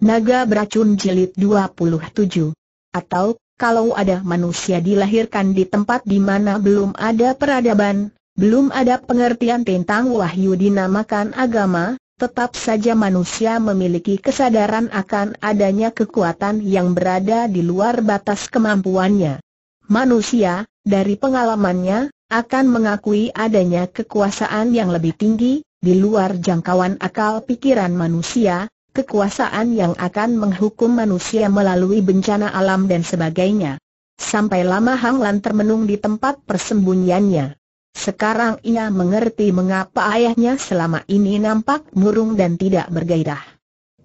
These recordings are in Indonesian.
Naga Beracun Jilid 27 Atau, kalau ada manusia dilahirkan di tempat di mana belum ada peradaban, belum ada pengertian tentang wahyu dinamakan agama, tetap saja manusia memiliki kesadaran akan adanya kekuatan yang berada di luar batas kemampuannya. Manusia, dari pengalamannya, akan mengakui adanya kekuasaan yang lebih tinggi, di luar jangkauan akal pikiran manusia, kekuasaan yang akan menghukum manusia melalui bencana alam dan sebagainya. Sampai lama Hang Lan termenung di tempat persembunyiannya. Sekarang ia mengerti mengapa ayahnya selama ini nampak murung dan tidak bergairah.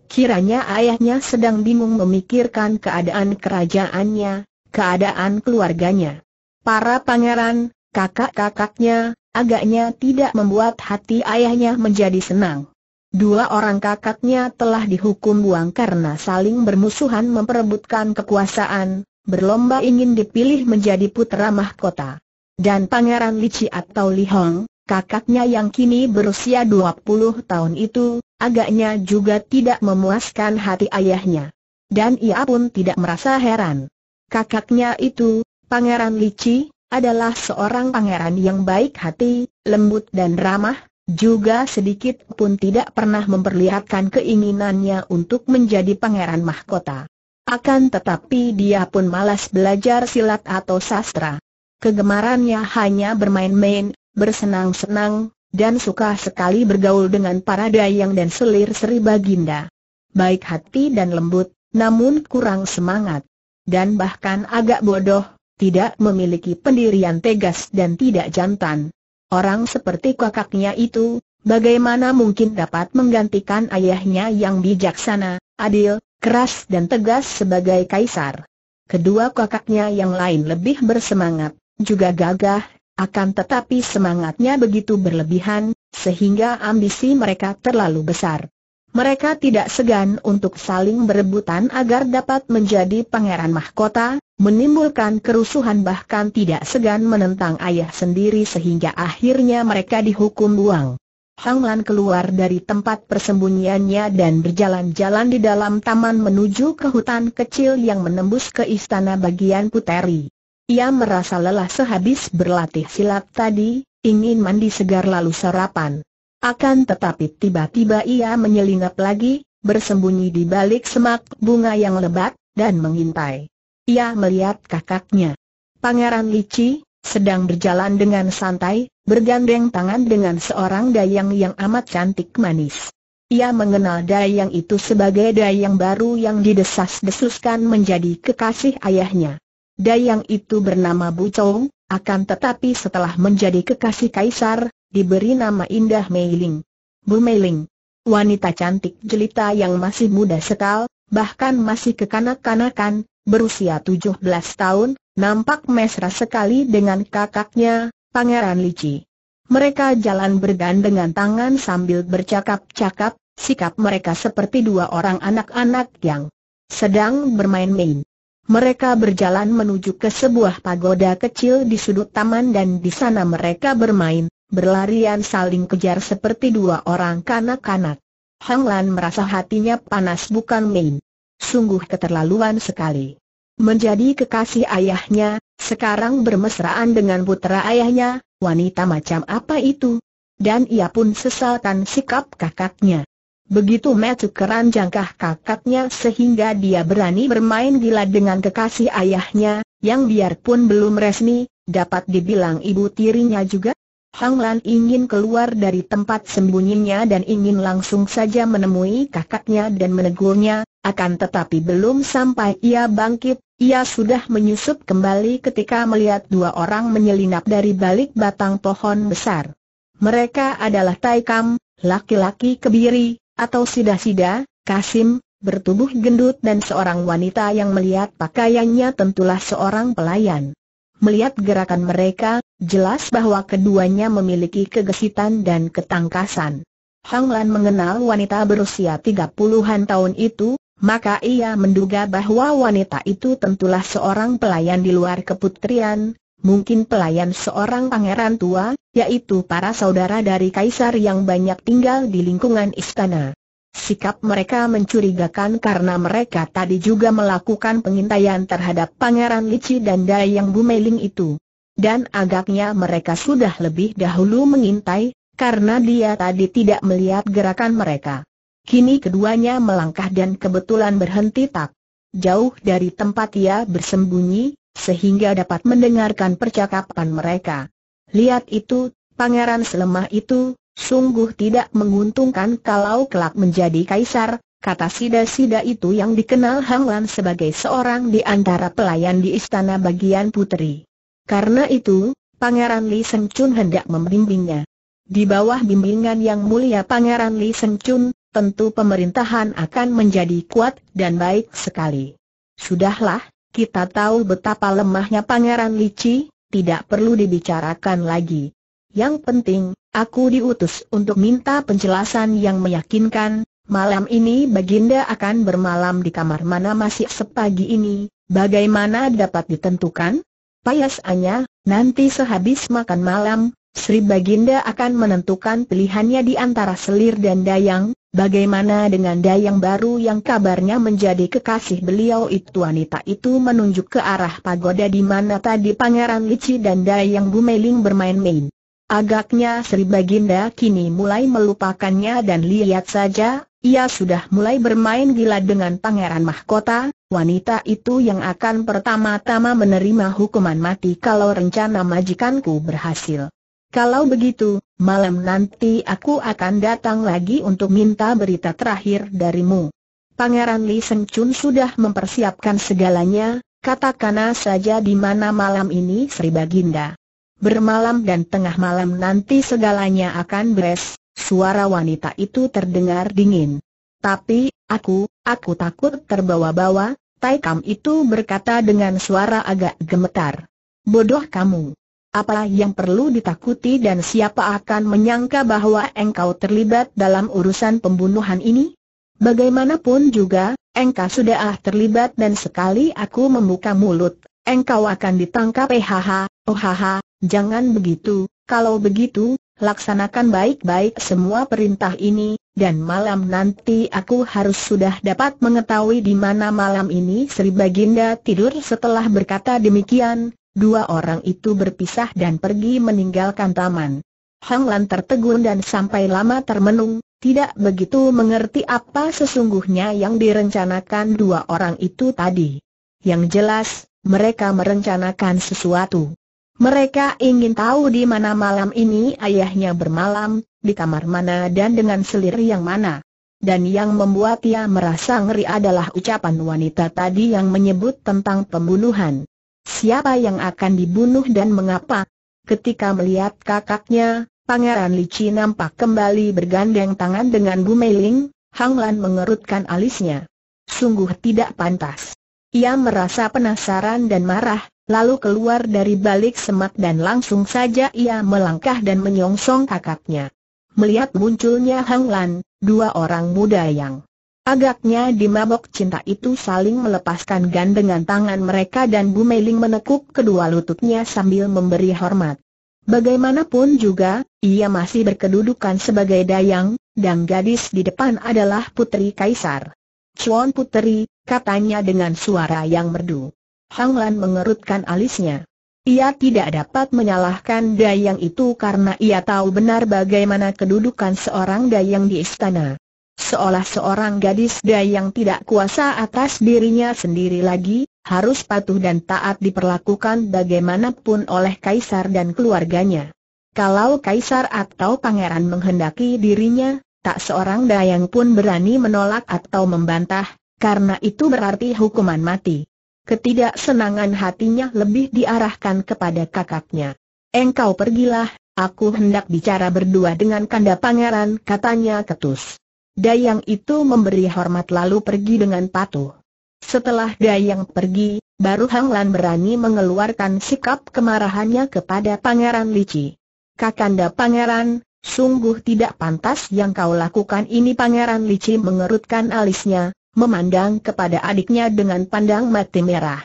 Kiranya ayahnya sedang bingung memikirkan keadaan kerajaannya, keadaan keluarganya. Para pangeran, kakak-kakaknya, agaknya tidak membuat hati ayahnya menjadi senang. Dua orang kakaknya telah dihukum buang karena saling bermusuhan memperebutkan kekuasaan, berlomba ingin dipilih menjadi putra mahkota. Dan Pangeran Lici atau Li Hong, kakaknya yang kini berusia 20 tahun itu, agaknya juga tidak memuaskan hati ayahnya. Dan ia pun tidak merasa heran. Kakaknya itu, Pangeran Lici, adalah seorang pangeran yang baik hati, lembut dan ramah, juga sedikit pun tidak pernah memperlihatkan keinginannya untuk menjadi pangeran mahkota. Akan tetapi dia pun malas belajar silat atau sastra. Kegemarannya hanya bermain-main, bersenang-senang, dan suka sekali bergaul dengan para dayang dan selir Sri Baginda. Baik hati dan lembut, namun kurang semangat. Dan bahkan agak bodoh, tidak memiliki pendirian tegas dan tidak jantan. Orang seperti kakaknya itu, bagaimana mungkin dapat menggantikan ayahnya yang bijaksana, adil, keras dan tegas sebagai kaisar. Kedua kakaknya yang lain lebih bersemangat, juga gagah, akan tetapi semangatnya begitu berlebihan, sehingga ambisi mereka terlalu besar. Mereka tidak segan untuk saling berebutan agar dapat menjadi pangeran mahkota, menimbulkan kerusuhan bahkan tidak segan menentang ayah sendiri sehingga akhirnya mereka dihukum buang. Hang Lan keluar dari tempat persembunyiannya dan berjalan-jalan di dalam taman menuju ke hutan kecil yang menembus ke istana bagian puteri. Ia merasa lelah sehabis berlatih silat tadi, ingin mandi segar lalu sarapan. Akan tetapi tiba-tiba ia menyelinap lagi, bersembunyi di balik semak bunga yang lebat, dan mengintai. Ia melihat kakaknya. Pangeran Lici, sedang berjalan dengan santai, bergandeng tangan dengan seorang dayang yang amat cantik manis. Ia mengenal dayang itu sebagai dayang baru yang didesas-desuskan menjadi kekasih ayahnya. Dayang itu bernama Bu Chou, akan tetapi setelah menjadi kekasih kaisar, diberi nama indah Meiling. Bu Meiling, wanita cantik jelita yang masih muda sekal, bahkan masih kekanak-kanakan, berusia 17 tahun, nampak mesra sekali dengan kakaknya, Pangeran Lici. Mereka jalan bergandengan tangan sambil bercakap-cakap, sikap mereka seperti dua orang anak-anak yang sedang bermain-main. Mereka berjalan menuju ke sebuah pagoda kecil di sudut taman dan di sana mereka bermain, berlarian saling kejar seperti dua orang kanak-kanak. Hang Lan merasa hatinya panas bukan main sungguh keterlaluan sekali. Menjadi kekasih ayahnya, sekarang bermesraan dengan putra ayahnya, wanita macam apa itu? Dan ia pun sesalkan sikap kakaknya. Begitu metu keranjangkah kakaknya sehingga dia berani bermain gila dengan kekasih ayahnya, yang biarpun belum resmi, dapat dibilang ibu tirinya juga? Hang Lan ingin keluar dari tempat sembunyinya dan ingin langsung saja menemui kakaknya dan menegurnya, akan tetapi belum sampai ia bangkit, ia sudah menyusup kembali ketika melihat dua orang menyelinap dari balik batang pohon besar. Mereka adalah Taikam, laki-laki kebiri, atau sida-sida, Kasim, bertubuh gendut dan seorang wanita yang melihat pakaiannya tentulah seorang pelayan. Melihat gerakan mereka, jelas bahwa keduanya memiliki kegesitan dan ketangkasan. Hang Lan mengenal wanita berusia 30-an tahun itu, maka ia menduga bahwa wanita itu tentulah seorang pelayan di luar keputrian, mungkin pelayan seorang pangeran tua, yaitu para saudara dari kaisar yang banyak tinggal di lingkungan istana. Sikap mereka mencurigakan karena mereka tadi juga melakukan pengintaian terhadap Pangeran Lici dan Dayang Bumeling itu. Dan agaknya mereka sudah lebih dahulu mengintai, karena dia tadi tidak melihat gerakan mereka. Kini keduanya melangkah dan kebetulan berhenti tak jauh dari tempat ia bersembunyi, sehingga dapat mendengarkan percakapan mereka. Lihat itu, pangeran selemah itu, sungguh tidak menguntungkan kalau kelak menjadi kaisar, kata sida-sida itu yang dikenal Hang sebagai seorang di antara pelayan di istana bagian putri. Karena itu, Pangeran Li Seng Chun hendak membimbingnya. Di bawah bimbingan yang mulia Pangeran Li Seng Chun, tentu pemerintahan akan menjadi kuat dan baik sekali. Sudahlah, kita tahu betapa lemahnya Pangeran Lici, tidak perlu dibicarakan lagi. Yang penting, aku diutus untuk minta penjelasan yang meyakinkan, malam ini Baginda akan bermalam di kamar mana masih sepagi ini, bagaimana dapat ditentukan? Payasanya, nanti sehabis makan malam, Sri Baginda akan menentukan pilihannya di antara selir dan dayang, bagaimana dengan dayang baru yang kabarnya menjadi kekasih beliau itu wanita itu menunjuk ke arah pagoda di mana tadi Pangeran Lici dan dayang Bu Bumeling bermain-main. Agaknya Sri Baginda kini mulai melupakannya dan lihat saja, ia sudah mulai bermain gila dengan Pangeran Mahkota, wanita itu yang akan pertama-tama menerima hukuman mati kalau rencana majikanku berhasil. Kalau begitu, malam nanti aku akan datang lagi untuk minta berita terakhir darimu. Pangeran Li Seng Chun sudah mempersiapkan segalanya, katakanlah saja di mana malam ini Sri Baginda. Bermalam dan tengah malam nanti segalanya akan beres, suara wanita itu terdengar dingin. Tapi, aku, aku takut terbawa-bawa, Taikam itu berkata dengan suara agak gemetar. Bodoh kamu. Apa yang perlu ditakuti dan siapa akan menyangka bahwa engkau terlibat dalam urusan pembunuhan ini? Bagaimanapun juga, engkau sudah ah terlibat dan sekali aku membuka mulut, engkau akan ditangkap hahaha, eh, oh jangan begitu, kalau begitu, laksanakan baik-baik semua perintah ini, dan malam nanti aku harus sudah dapat mengetahui di mana malam ini Sri Baginda tidur setelah berkata demikian, Dua orang itu berpisah dan pergi meninggalkan taman. Hang Lan tertegun dan sampai lama termenung, tidak begitu mengerti apa sesungguhnya yang direncanakan dua orang itu tadi. Yang jelas, mereka merencanakan sesuatu. Mereka ingin tahu di mana malam ini ayahnya bermalam, di kamar mana dan dengan selir yang mana. Dan yang membuat ia merasa ngeri adalah ucapan wanita tadi yang menyebut tentang pembunuhan. Siapa yang akan dibunuh dan mengapa? Ketika melihat kakaknya, Pangeran Lichi nampak kembali bergandeng tangan dengan Bu Meiling, Hang Lan mengerutkan alisnya. Sungguh tidak pantas. Ia merasa penasaran dan marah, lalu keluar dari balik semak dan langsung saja ia melangkah dan menyongsong kakaknya. Melihat munculnya Hang Lan, dua orang muda yang Agaknya di mabok cinta itu saling melepaskan gandengan tangan mereka dan Bu Meiling menekuk kedua lututnya sambil memberi hormat. Bagaimanapun juga, ia masih berkedudukan sebagai dayang, dan gadis di depan adalah Putri Kaisar. Cuan Putri, katanya dengan suara yang merdu. Hang Lan mengerutkan alisnya. Ia tidak dapat menyalahkan dayang itu karena ia tahu benar bagaimana kedudukan seorang dayang di istana. Seolah seorang gadis daya yang tidak kuasa atas dirinya sendiri lagi, harus patuh dan taat diperlakukan bagaimanapun oleh kaisar dan keluarganya. Kalau kaisar atau pangeran menghendaki dirinya, tak seorang dayang pun berani menolak atau membantah, karena itu berarti hukuman mati. Ketidaksenangan hatinya lebih diarahkan kepada kakaknya. Engkau pergilah, aku hendak bicara berdua dengan kanda pangeran, katanya ketus. Dayang itu memberi hormat lalu pergi dengan patuh. Setelah Dayang pergi, baru Hang Lan berani mengeluarkan sikap kemarahannya kepada Pangeran Lici. Kakanda Pangeran, sungguh tidak pantas yang kau lakukan ini Pangeran Lici mengerutkan alisnya, memandang kepada adiknya dengan pandang mati merah.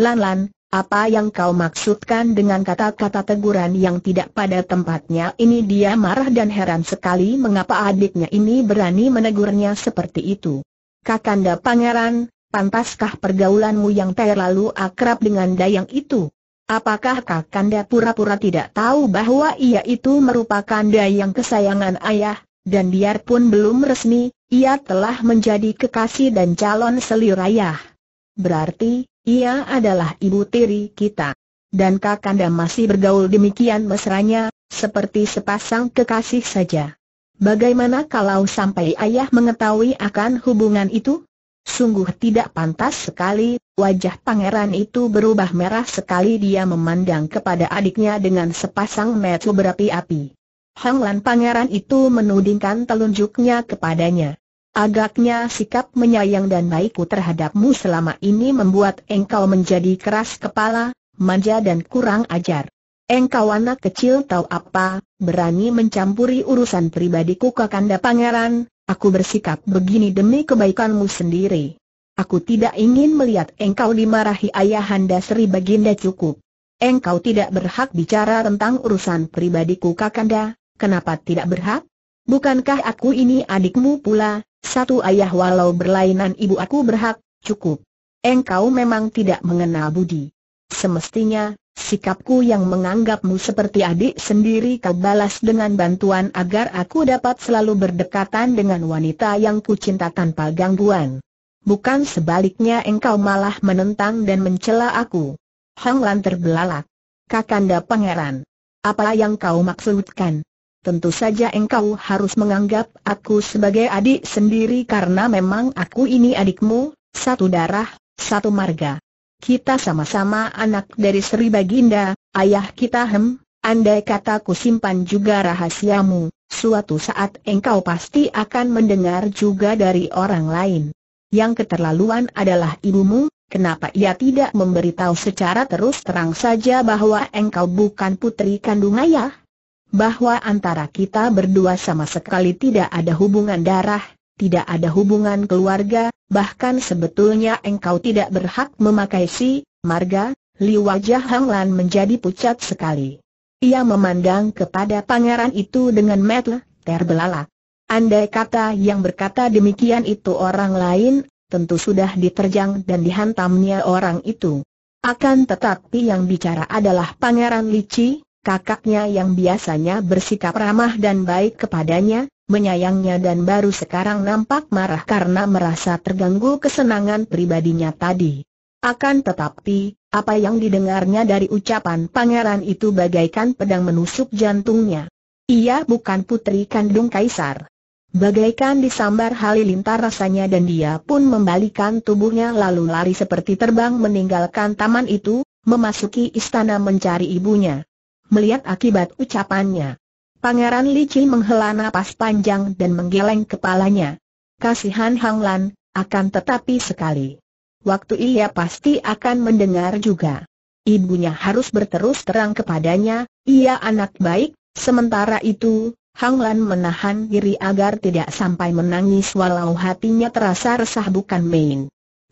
Lan Lan, apa yang kau maksudkan dengan kata-kata teguran yang tidak pada tempatnya ini dia marah dan heran sekali mengapa adiknya ini berani menegurnya seperti itu. Kakanda pangeran, pantaskah pergaulanmu yang terlalu akrab dengan dayang itu? Apakah Kakanda pura-pura tidak tahu bahwa ia itu merupakan dayang kesayangan ayah, dan biarpun belum resmi, ia telah menjadi kekasih dan calon selir ayah. Berarti, ia adalah ibu tiri kita. Dan Kakanda masih bergaul demikian mesranya, seperti sepasang kekasih saja. Bagaimana kalau sampai ayah mengetahui akan hubungan itu? Sungguh tidak pantas sekali, wajah pangeran itu berubah merah sekali dia memandang kepada adiknya dengan sepasang mata berapi-api. Hanglan pangeran itu menudingkan telunjuknya kepadanya. Agaknya sikap menyayang dan baikku terhadapmu selama ini membuat engkau menjadi keras kepala, manja dan kurang ajar. Engkau anak kecil tahu apa, berani mencampuri urusan pribadiku Kakanda Pangeran, aku bersikap begini demi kebaikanmu sendiri. Aku tidak ingin melihat engkau dimarahi ayahanda Sri Baginda cukup. Engkau tidak berhak bicara tentang urusan pribadiku Kakanda, kenapa tidak berhak? bukankah aku ini adikmu pula, satu ayah walau berlainan ibu aku berhak, cukup. Engkau memang tidak mengenal budi. Semestinya, sikapku yang menganggapmu seperti adik sendiri kau balas dengan bantuan agar aku dapat selalu berdekatan dengan wanita yang kucinta tanpa gangguan. Bukan sebaliknya engkau malah menentang dan mencela aku. Hang Lan terbelalak. Kakanda pangeran. Apa yang kau maksudkan? tentu saja engkau harus menganggap aku sebagai adik sendiri karena memang aku ini adikmu, satu darah, satu marga. Kita sama-sama anak dari Sri Baginda, ayah kita hem, andai kata ku simpan juga rahasiamu, suatu saat engkau pasti akan mendengar juga dari orang lain. Yang keterlaluan adalah ibumu, kenapa ia tidak memberitahu secara terus terang saja bahwa engkau bukan putri kandung ayah? bahwa antara kita berdua sama sekali tidak ada hubungan darah, tidak ada hubungan keluarga, bahkan sebetulnya engkau tidak berhak memakai si marga, Li wajah Hang Lan menjadi pucat sekali. Ia memandang kepada pangeran itu dengan metel, terbelalak. Andai kata yang berkata demikian itu orang lain, tentu sudah diterjang dan dihantamnya orang itu. Akan tetapi yang bicara adalah Pangeran Lici, kakaknya yang biasanya bersikap ramah dan baik kepadanya, menyayangnya dan baru sekarang nampak marah karena merasa terganggu kesenangan pribadinya tadi. Akan tetapi, apa yang didengarnya dari ucapan pangeran itu bagaikan pedang menusuk jantungnya. Ia bukan putri kandung kaisar. Bagaikan disambar halilintar rasanya dan dia pun membalikan tubuhnya lalu lari seperti terbang meninggalkan taman itu, memasuki istana mencari ibunya melihat akibat ucapannya. Pangeran Lici menghela nafas panjang dan menggeleng kepalanya. Kasihan Hang Lan, akan tetapi sekali. Waktu ia pasti akan mendengar juga. Ibunya harus berterus terang kepadanya, ia anak baik, sementara itu, Hang Lan menahan diri agar tidak sampai menangis walau hatinya terasa resah bukan main.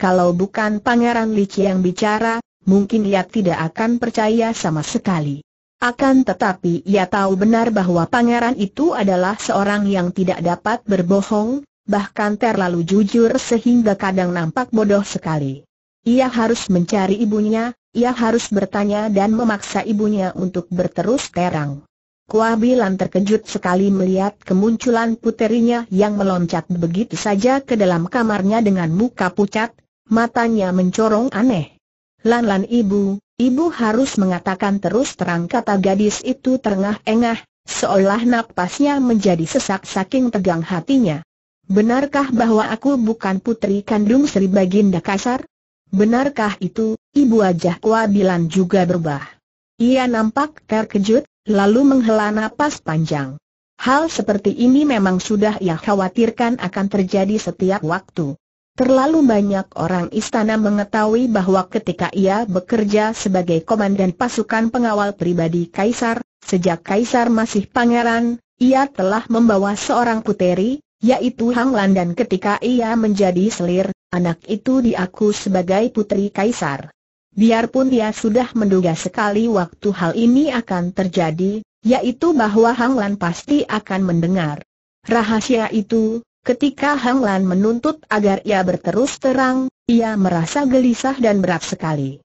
Kalau bukan Pangeran Lici yang bicara, mungkin ia tidak akan percaya sama sekali. Akan tetapi ia tahu benar bahwa pangeran itu adalah seorang yang tidak dapat berbohong, bahkan terlalu jujur sehingga kadang nampak bodoh sekali. Ia harus mencari ibunya, ia harus bertanya dan memaksa ibunya untuk berterus terang. Kuabilan terkejut sekali melihat kemunculan puterinya yang meloncat begitu saja ke dalam kamarnya dengan muka pucat, matanya mencorong aneh. Lan-lan ibu, Ibu harus mengatakan terus terang kata gadis itu tengah engah seolah napasnya menjadi sesak saking tegang hatinya. Benarkah bahwa aku bukan putri kandung Sri Baginda Kasar? Benarkah itu, ibu wajah Kuabilan juga berubah. Ia nampak terkejut, lalu menghela napas panjang. Hal seperti ini memang sudah ia khawatirkan akan terjadi setiap waktu. Terlalu banyak orang istana mengetahui bahwa ketika ia bekerja sebagai komandan pasukan pengawal pribadi Kaisar, sejak Kaisar masih pangeran, ia telah membawa seorang puteri, yaitu Hang Lan dan ketika ia menjadi selir, anak itu diaku sebagai putri Kaisar. Biarpun ia sudah menduga sekali waktu hal ini akan terjadi, yaitu bahwa Hang Lan pasti akan mendengar rahasia itu, Ketika Hang Lan menuntut agar ia berterus terang, ia merasa gelisah dan berat sekali.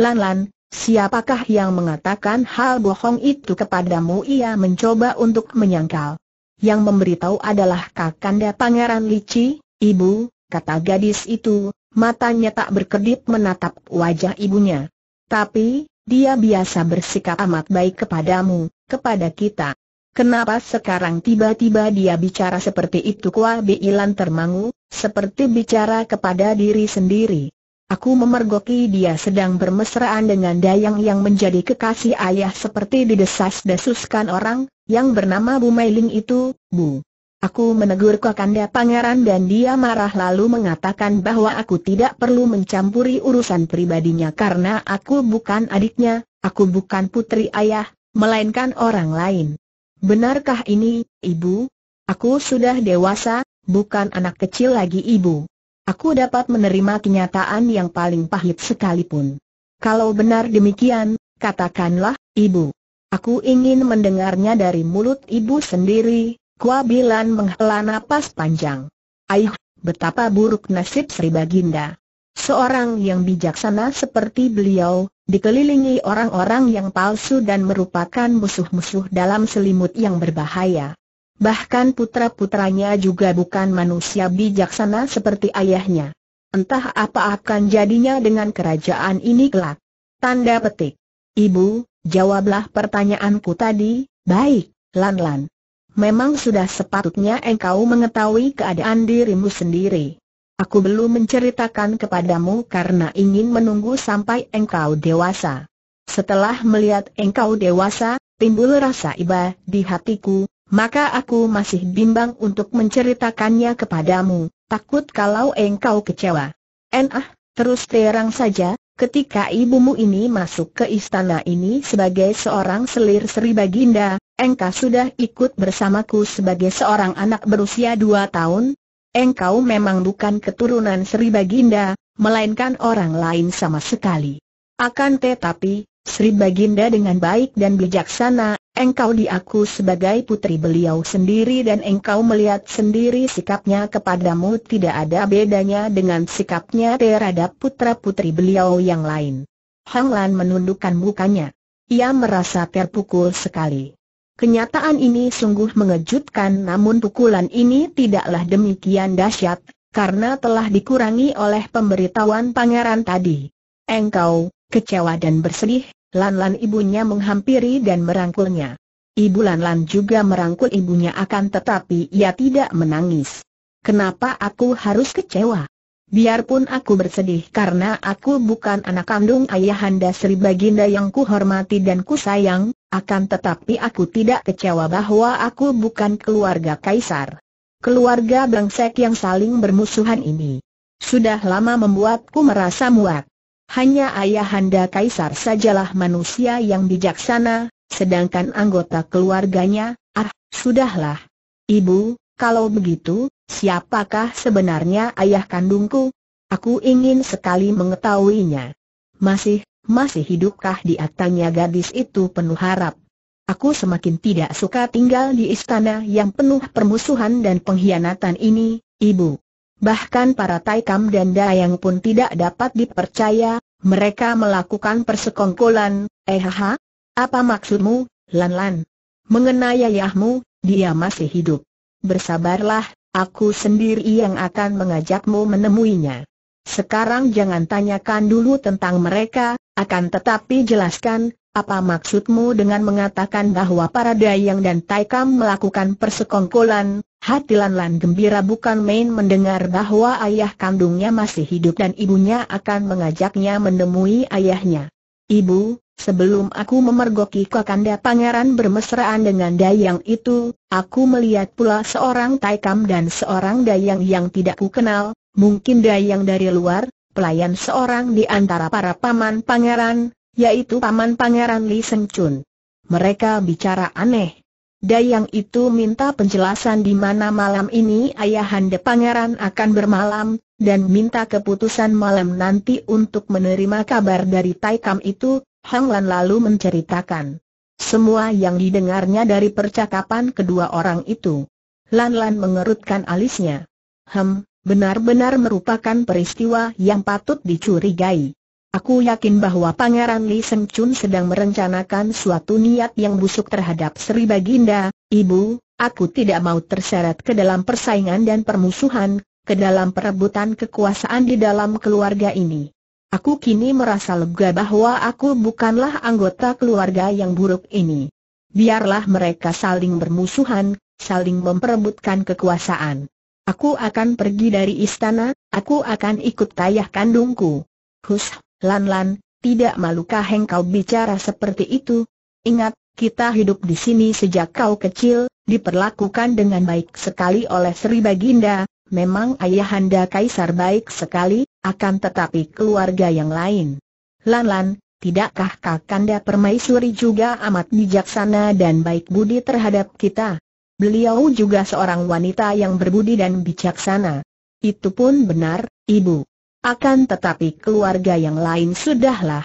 Lan Lan, siapakah yang mengatakan hal bohong itu kepadamu? Ia mencoba untuk menyangkal. Yang memberitahu adalah Kakanda Pangeran Lici, ibu, kata gadis itu, matanya tak berkedip menatap wajah ibunya. Tapi, dia biasa bersikap amat baik kepadamu, kepada kita. Kenapa sekarang tiba-tiba dia bicara seperti itu Kua Beilan termangu, seperti bicara kepada diri sendiri. Aku memergoki dia sedang bermesraan dengan Dayang yang menjadi kekasih ayah seperti didesas-desuskan orang, yang bernama Bu Mailing itu, Bu. Aku menegur Kakanda Pangeran dan dia marah lalu mengatakan bahwa aku tidak perlu mencampuri urusan pribadinya karena aku bukan adiknya, aku bukan putri ayah, melainkan orang lain. Benarkah ini, Ibu? Aku sudah dewasa, bukan anak kecil lagi Ibu. Aku dapat menerima kenyataan yang paling pahit sekalipun. Kalau benar demikian, katakanlah, Ibu. Aku ingin mendengarnya dari mulut Ibu sendiri, Kuabilan menghela napas panjang. Aih, betapa buruk nasib Sri Baginda. Seorang yang bijaksana seperti beliau, dikelilingi orang-orang yang palsu dan merupakan musuh-musuh dalam selimut yang berbahaya. Bahkan putra-putranya juga bukan manusia bijaksana seperti ayahnya. Entah apa akan jadinya dengan kerajaan ini kelak. Tanda petik. Ibu, jawablah pertanyaanku tadi, baik, Lan Memang sudah sepatutnya engkau mengetahui keadaan dirimu sendiri. Aku belum menceritakan kepadamu karena ingin menunggu sampai engkau dewasa. Setelah melihat engkau dewasa, timbul rasa iba di hatiku, maka aku masih bimbang untuk menceritakannya kepadamu, takut kalau engkau kecewa. Enah, terus terang saja, ketika ibumu ini masuk ke istana ini sebagai seorang selir Sri Baginda, engkau sudah ikut bersamaku sebagai seorang anak berusia dua tahun, engkau memang bukan keturunan Sri Baginda, melainkan orang lain sama sekali. Akan tetapi, Sri Baginda dengan baik dan bijaksana, engkau diaku sebagai putri beliau sendiri dan engkau melihat sendiri sikapnya kepadamu tidak ada bedanya dengan sikapnya terhadap putra-putri beliau yang lain. Hang Lan menundukkan mukanya. Ia merasa terpukul sekali. Kenyataan ini sungguh mengejutkan namun pukulan ini tidaklah demikian dahsyat, karena telah dikurangi oleh pemberitahuan pangeran tadi. Engkau, kecewa dan bersedih, lan ibunya menghampiri dan merangkulnya. Ibu lan juga merangkul ibunya akan tetapi ia tidak menangis. Kenapa aku harus kecewa? Biarpun aku bersedih karena aku bukan anak kandung ayahanda Sri Baginda yang kuhormati dan kusayang. Akan tetapi aku tidak kecewa bahwa aku bukan keluarga kaisar. Keluarga Bangsek yang saling bermusuhan ini. Sudah lama membuatku merasa muak. Hanya ayahanda kaisar sajalah manusia yang bijaksana, sedangkan anggota keluarganya, ah, sudahlah. Ibu, kalau begitu, siapakah sebenarnya ayah kandungku? Aku ingin sekali mengetahuinya. Masih masih hidupkah di tanya gadis itu penuh harap. Aku semakin tidak suka tinggal di istana yang penuh permusuhan dan pengkhianatan ini, ibu. Bahkan para Taikam dan Dayang pun tidak dapat dipercaya, mereka melakukan persekongkolan, ehaha. Apa maksudmu, Lan-Lan? Mengenai ayahmu, dia masih hidup. Bersabarlah, aku sendiri yang akan mengajakmu menemuinya. Sekarang jangan tanyakan dulu tentang mereka, akan tetapi jelaskan, apa maksudmu dengan mengatakan bahwa para Dayang dan Taikam melakukan persekongkolan? Hati Lan Lan gembira bukan main mendengar bahwa ayah kandungnya masih hidup dan ibunya akan mengajaknya menemui ayahnya. Ibu, sebelum aku memergoki Kakanda Pangeran bermesraan dengan Dayang itu, aku melihat pula seorang Taikam dan seorang Dayang yang tidak kukenal. mungkin Dayang dari luar, pelayan seorang di antara para paman pangeran, yaitu paman pangeran Li Seng Chun. Mereka bicara aneh. Dayang itu minta penjelasan di mana malam ini ayahanda pangeran akan bermalam, dan minta keputusan malam nanti untuk menerima kabar dari Taikam itu, Hang Lan lalu menceritakan semua yang didengarnya dari percakapan kedua orang itu. Lan Lan mengerutkan alisnya. Hem, benar-benar merupakan peristiwa yang patut dicurigai. Aku yakin bahwa Pangeran Li Seng Chun sedang merencanakan suatu niat yang busuk terhadap Sri Baginda, Ibu, aku tidak mau terseret ke dalam persaingan dan permusuhan, ke dalam perebutan kekuasaan di dalam keluarga ini. Aku kini merasa lega bahwa aku bukanlah anggota keluarga yang buruk ini. Biarlah mereka saling bermusuhan, saling memperebutkan kekuasaan. Aku akan pergi dari istana, aku akan ikut ayah kandungku. Hus, Lan Lan, tidak malukah engkau bicara seperti itu? Ingat, kita hidup di sini sejak kau kecil, diperlakukan dengan baik sekali oleh Sri Baginda, memang ayahanda kaisar baik sekali, akan tetapi keluarga yang lain. Lan Lan, Tidakkah Kakanda Permaisuri juga amat bijaksana dan baik budi terhadap kita? Beliau juga seorang wanita yang berbudi dan bijaksana. Itu pun benar, Ibu. Akan tetapi keluarga yang lain sudahlah.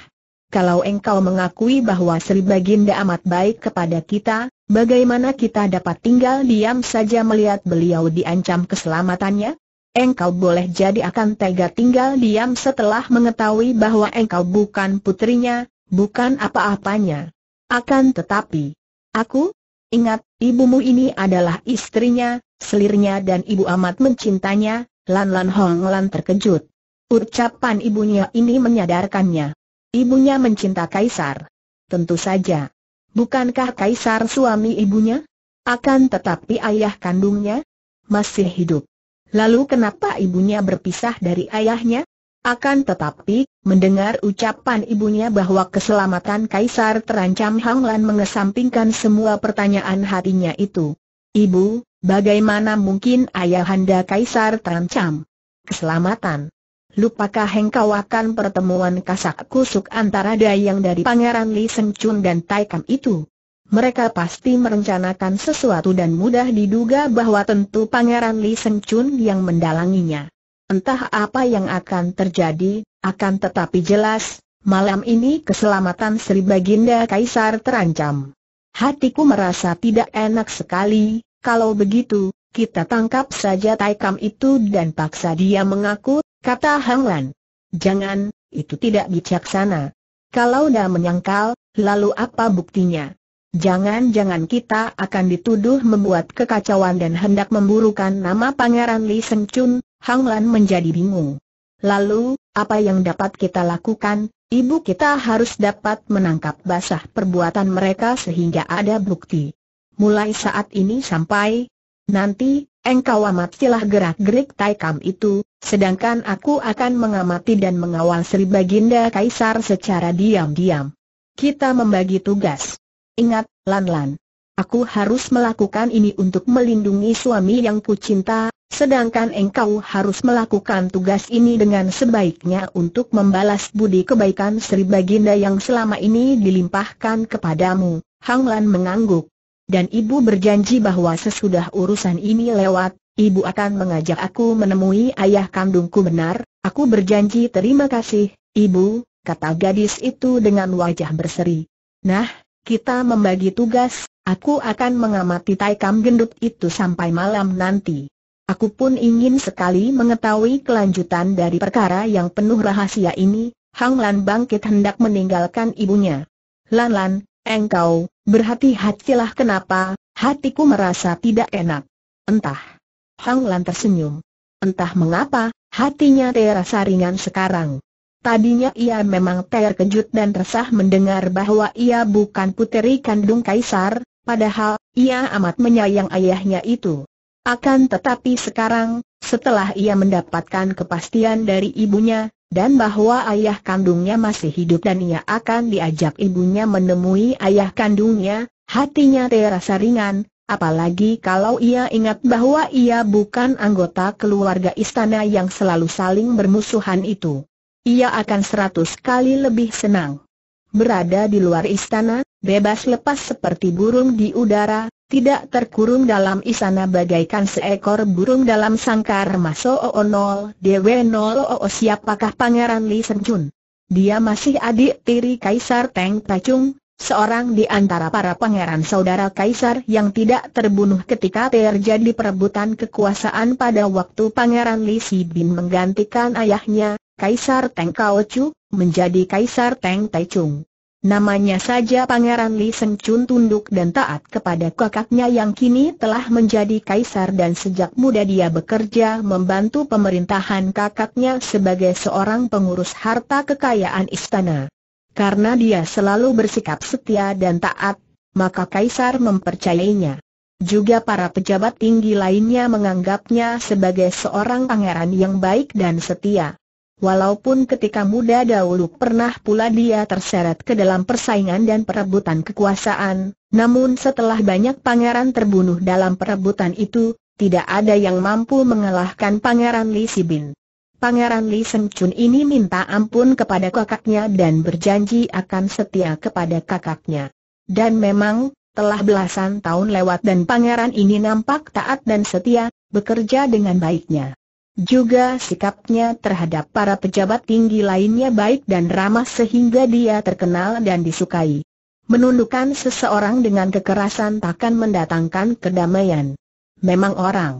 Kalau engkau mengakui bahwa Sri Baginda amat baik kepada kita, bagaimana kita dapat tinggal diam saja melihat beliau diancam keselamatannya? Engkau boleh jadi akan tega tinggal diam setelah mengetahui bahwa engkau bukan putrinya, bukan apa-apanya. Akan tetapi, aku, Ingat, ibumu ini adalah istrinya, selirnya dan ibu amat mencintanya, Lan Lan Hong Lan terkejut. Ucapan ibunya ini menyadarkannya. Ibunya mencinta Kaisar. Tentu saja. Bukankah Kaisar suami ibunya? Akan tetapi ayah kandungnya? Masih hidup. Lalu kenapa ibunya berpisah dari ayahnya? Akan tetapi, mendengar ucapan ibunya bahwa keselamatan Kaisar terancam Hang Lan mengesampingkan semua pertanyaan hatinya itu. Ibu, bagaimana mungkin ayahanda Kaisar terancam? Keselamatan. Lupakah engkau akan pertemuan kasak kusuk antara Dayang dari Pangeran Li Seng Chun dan Taikam itu? Mereka pasti merencanakan sesuatu dan mudah diduga bahwa tentu Pangeran Li Seng Chun yang mendalanginya. Entah apa yang akan terjadi, akan tetapi jelas, malam ini keselamatan Sri Baginda Kaisar terancam. Hatiku merasa tidak enak sekali, kalau begitu, kita tangkap saja Taikam itu dan paksa dia mengaku, kata Hang Lan. Jangan, itu tidak bijaksana. Kalau dah menyangkal, lalu apa buktinya? Jangan-jangan kita akan dituduh membuat kekacauan dan hendak memburukan nama Pangeran Li Seng Chun, Hang Lan menjadi bingung. Lalu, apa yang dapat kita lakukan? Ibu kita harus dapat menangkap basah perbuatan mereka sehingga ada bukti. Mulai saat ini sampai nanti, engkau amatilah gerak-gerik Taikam itu, sedangkan aku akan mengamati dan mengawal Sri Baginda Kaisar secara diam-diam. Kita membagi tugas. Ingat, Lan-Lan. Aku harus melakukan ini untuk melindungi suami yang kucinta, sedangkan engkau harus melakukan tugas ini dengan sebaiknya untuk membalas budi kebaikan Sri Baginda yang selama ini dilimpahkan kepadamu. Hang Lan mengangguk. Dan ibu berjanji bahwa sesudah urusan ini lewat, ibu akan mengajak aku menemui ayah kandungku benar, aku berjanji terima kasih, ibu, kata gadis itu dengan wajah berseri. Nah, kita membagi tugas, aku akan mengamati Taikam gendut itu sampai malam nanti. Aku pun ingin sekali mengetahui kelanjutan dari perkara yang penuh rahasia ini, Hang Lan bangkit hendak meninggalkan ibunya. Lan Lan, engkau, berhati-hatilah kenapa, hatiku merasa tidak enak. Entah. Hang Lan tersenyum. Entah mengapa, hatinya terasa ringan sekarang. Tadinya ia memang terkejut dan resah mendengar bahwa ia bukan puteri kandung kaisar, padahal ia amat menyayang ayahnya itu. Akan tetapi sekarang, setelah ia mendapatkan kepastian dari ibunya, dan bahwa ayah kandungnya masih hidup dan ia akan diajak ibunya menemui ayah kandungnya, hatinya terasa ringan, apalagi kalau ia ingat bahwa ia bukan anggota keluarga istana yang selalu saling bermusuhan itu ia akan seratus kali lebih senang. Berada di luar istana, bebas lepas seperti burung di udara, tidak terkurung dalam istana bagaikan seekor burung dalam sangkar maso nol, dewe nol o siapakah pangeran Li Senjun. Dia masih adik tiri Kaisar Teng Tacung, seorang di antara para pangeran saudara Kaisar yang tidak terbunuh ketika terjadi perebutan kekuasaan pada waktu Pangeran Li Sibin menggantikan ayahnya, Kaisar Teng Kao Chu, menjadi Kaisar Teng Tai Chung. Namanya saja Pangeran Li Seng Chun tunduk dan taat kepada kakaknya yang kini telah menjadi kaisar dan sejak muda dia bekerja membantu pemerintahan kakaknya sebagai seorang pengurus harta kekayaan istana. Karena dia selalu bersikap setia dan taat, maka kaisar mempercayainya. Juga para pejabat tinggi lainnya menganggapnya sebagai seorang pangeran yang baik dan setia. Walaupun ketika muda dahulu pernah pula dia terseret ke dalam persaingan dan perebutan kekuasaan, namun setelah banyak pangeran terbunuh dalam perebutan itu, tidak ada yang mampu mengalahkan pangeran Li Sibin. Pangeran Li Sengchun ini minta ampun kepada kakaknya dan berjanji akan setia kepada kakaknya. Dan memang, telah belasan tahun lewat dan pangeran ini nampak taat dan setia, bekerja dengan baiknya. Juga sikapnya terhadap para pejabat tinggi lainnya baik dan ramah sehingga dia terkenal dan disukai. Menundukkan seseorang dengan kekerasan takkan mendatangkan kedamaian. Memang orang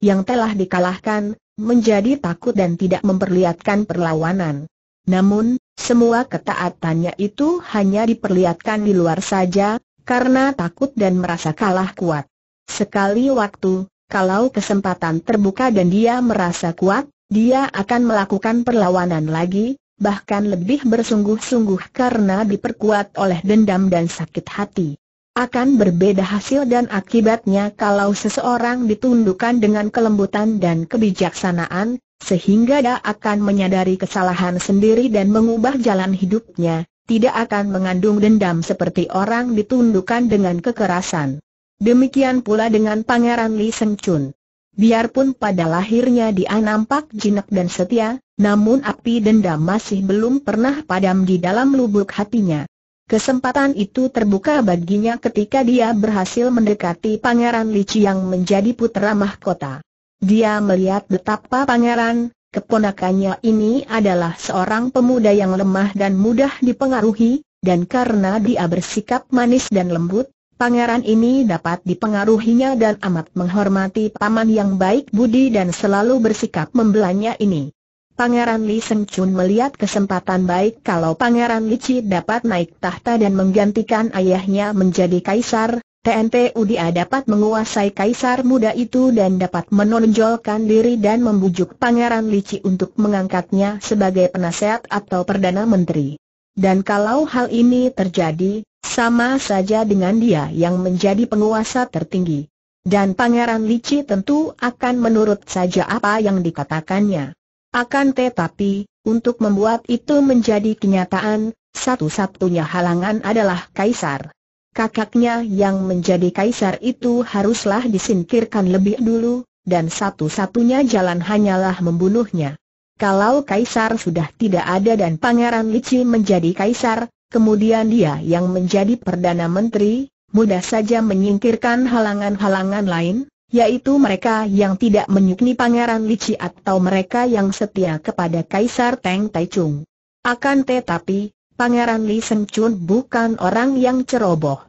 yang telah dikalahkan, menjadi takut dan tidak memperlihatkan perlawanan. Namun, semua ketaatannya itu hanya diperlihatkan di luar saja, karena takut dan merasa kalah kuat. Sekali waktu, kalau kesempatan terbuka dan dia merasa kuat, dia akan melakukan perlawanan lagi, bahkan lebih bersungguh-sungguh karena diperkuat oleh dendam dan sakit hati. Akan berbeda hasil dan akibatnya kalau seseorang ditundukkan dengan kelembutan dan kebijaksanaan, sehingga dia akan menyadari kesalahan sendiri dan mengubah jalan hidupnya, tidak akan mengandung dendam seperti orang ditundukkan dengan kekerasan. Demikian pula dengan Pangeran Li Seng Chun. Biarpun pada lahirnya dia nampak jinak dan setia, namun api dendam masih belum pernah padam di dalam lubuk hatinya. Kesempatan itu terbuka baginya ketika dia berhasil mendekati Pangeran Li yang menjadi putra mahkota. Dia melihat betapa pangeran, keponakannya ini adalah seorang pemuda yang lemah dan mudah dipengaruhi, dan karena dia bersikap manis dan lembut, pangeran ini dapat dipengaruhinya dan amat menghormati paman yang baik budi dan selalu bersikap membelanya ini. Pangeran Li Seng Chun melihat kesempatan baik kalau Pangeran Li Chi dapat naik tahta dan menggantikan ayahnya menjadi kaisar, TNT Udia dapat menguasai kaisar muda itu dan dapat menonjolkan diri dan membujuk Pangeran Li Chi untuk mengangkatnya sebagai penasehat atau Perdana Menteri. Dan kalau hal ini terjadi, sama saja dengan dia yang menjadi penguasa tertinggi. Dan Pangeran Lici tentu akan menurut saja apa yang dikatakannya. Akan tetapi, untuk membuat itu menjadi kenyataan, satu-satunya halangan adalah Kaisar. Kakaknya yang menjadi Kaisar itu haruslah disingkirkan lebih dulu, dan satu-satunya jalan hanyalah membunuhnya. Kalau Kaisar sudah tidak ada dan Pangeran Lici menjadi Kaisar, kemudian dia yang menjadi Perdana Menteri, mudah saja menyingkirkan halangan-halangan lain, yaitu mereka yang tidak menyukni Pangeran Lici atau mereka yang setia kepada Kaisar Teng Taichung. Akan tetapi, Pangeran Li Seng bukan orang yang ceroboh.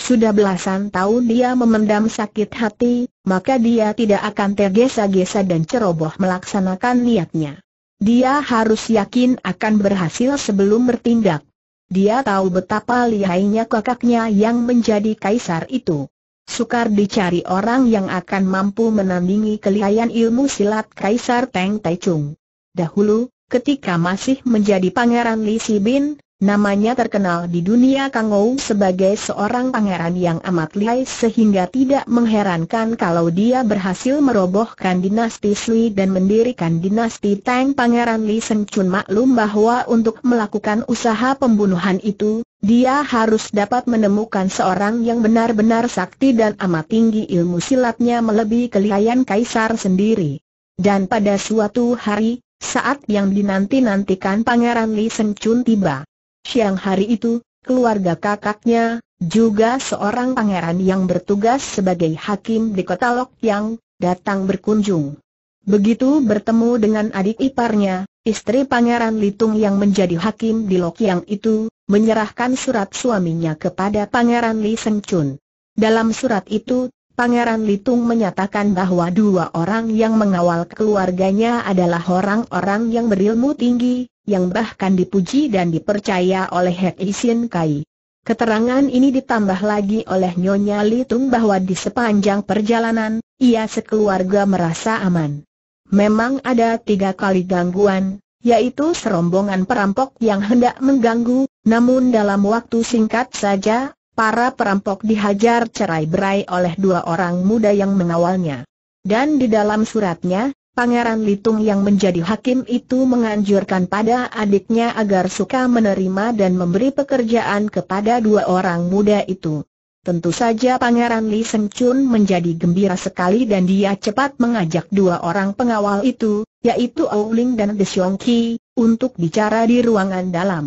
Sudah belasan tahun dia memendam sakit hati, maka dia tidak akan tergesa-gesa dan ceroboh melaksanakan niatnya. Dia harus yakin akan berhasil sebelum bertindak. Dia tahu betapa lihainya kakaknya yang menjadi kaisar itu. Sukar dicari orang yang akan mampu menandingi kelihaian ilmu silat Kaisar Teng Taichung. Dahulu, ketika masih menjadi pangeran Li Bin, Namanya terkenal di dunia Kangou sebagai seorang pangeran yang amat lihai sehingga tidak mengherankan kalau dia berhasil merobohkan dinasti Sui dan mendirikan dinasti Tang Pangeran Li Seng Chun maklum bahwa untuk melakukan usaha pembunuhan itu, dia harus dapat menemukan seorang yang benar-benar sakti dan amat tinggi ilmu silatnya melebihi kelihayan kaisar sendiri. Dan pada suatu hari, saat yang dinanti-nantikan Pangeran Li Seng Chun tiba Siang hari itu, keluarga kakaknya, juga seorang pangeran yang bertugas sebagai hakim di kota Lok Yang, datang berkunjung. Begitu bertemu dengan adik iparnya, istri pangeran Litung yang menjadi hakim di Lok Yang itu, menyerahkan surat suaminya kepada pangeran Li Seng Chun. Dalam surat itu Pangeran Litung menyatakan bahwa dua orang yang mengawal keluarganya adalah orang-orang yang berilmu tinggi, yang bahkan dipuji dan dipercaya oleh Hek Isin Kai. Keterangan ini ditambah lagi oleh Nyonya Litung bahwa di sepanjang perjalanan, ia sekeluarga merasa aman. Memang ada tiga kali gangguan, yaitu serombongan perampok yang hendak mengganggu, namun dalam waktu singkat saja, para perampok dihajar cerai-berai oleh dua orang muda yang mengawalnya. Dan di dalam suratnya, Pangeran Litung yang menjadi hakim itu menganjurkan pada adiknya agar suka menerima dan memberi pekerjaan kepada dua orang muda itu. Tentu saja Pangeran Li Seng Chun menjadi gembira sekali dan dia cepat mengajak dua orang pengawal itu, yaitu Ouling dan Desyongki, untuk bicara di ruangan dalam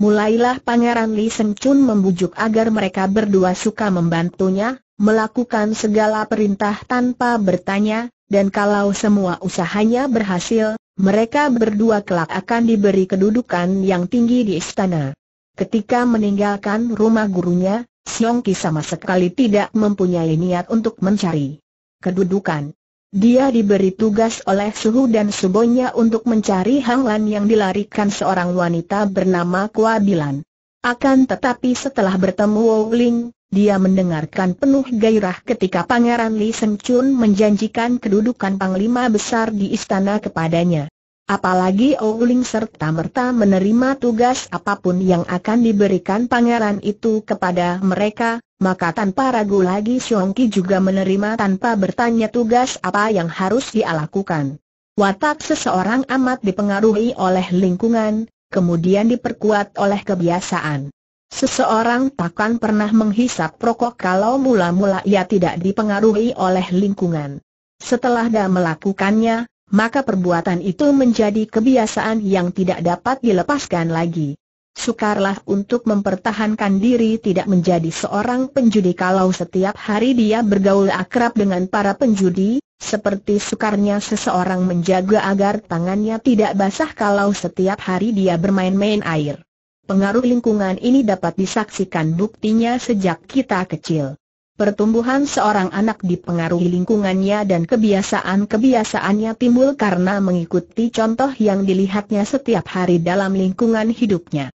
mulailah Pangeran Li Seng Chun membujuk agar mereka berdua suka membantunya, melakukan segala perintah tanpa bertanya, dan kalau semua usahanya berhasil, mereka berdua kelak akan diberi kedudukan yang tinggi di istana. Ketika meninggalkan rumah gurunya, Xiong Ki sama sekali tidak mempunyai niat untuk mencari kedudukan. Dia diberi tugas oleh Suhu dan Subonya untuk mencari Hang Lan yang dilarikan seorang wanita bernama Kua Bilan. Akan tetapi setelah bertemu Wu Ling, dia mendengarkan penuh gairah ketika Pangeran Li Seng Chun menjanjikan kedudukan panglima besar di istana kepadanya. Apalagi Wu Ling serta merta menerima tugas apapun yang akan diberikan pangeran itu kepada mereka, maka tanpa ragu lagi Xiongki juga menerima tanpa bertanya tugas apa yang harus dia lakukan. Watak seseorang amat dipengaruhi oleh lingkungan, kemudian diperkuat oleh kebiasaan. Seseorang takkan pernah menghisap rokok kalau mula-mula ia tidak dipengaruhi oleh lingkungan. Setelah dia melakukannya, maka perbuatan itu menjadi kebiasaan yang tidak dapat dilepaskan lagi. Sukarlah untuk mempertahankan diri tidak menjadi seorang penjudi kalau setiap hari dia bergaul akrab dengan para penjudi, seperti sukarnya seseorang menjaga agar tangannya tidak basah kalau setiap hari dia bermain-main air. Pengaruh lingkungan ini dapat disaksikan buktinya sejak kita kecil. Pertumbuhan seorang anak dipengaruhi lingkungannya dan kebiasaan-kebiasaannya timbul karena mengikuti contoh yang dilihatnya setiap hari dalam lingkungan hidupnya.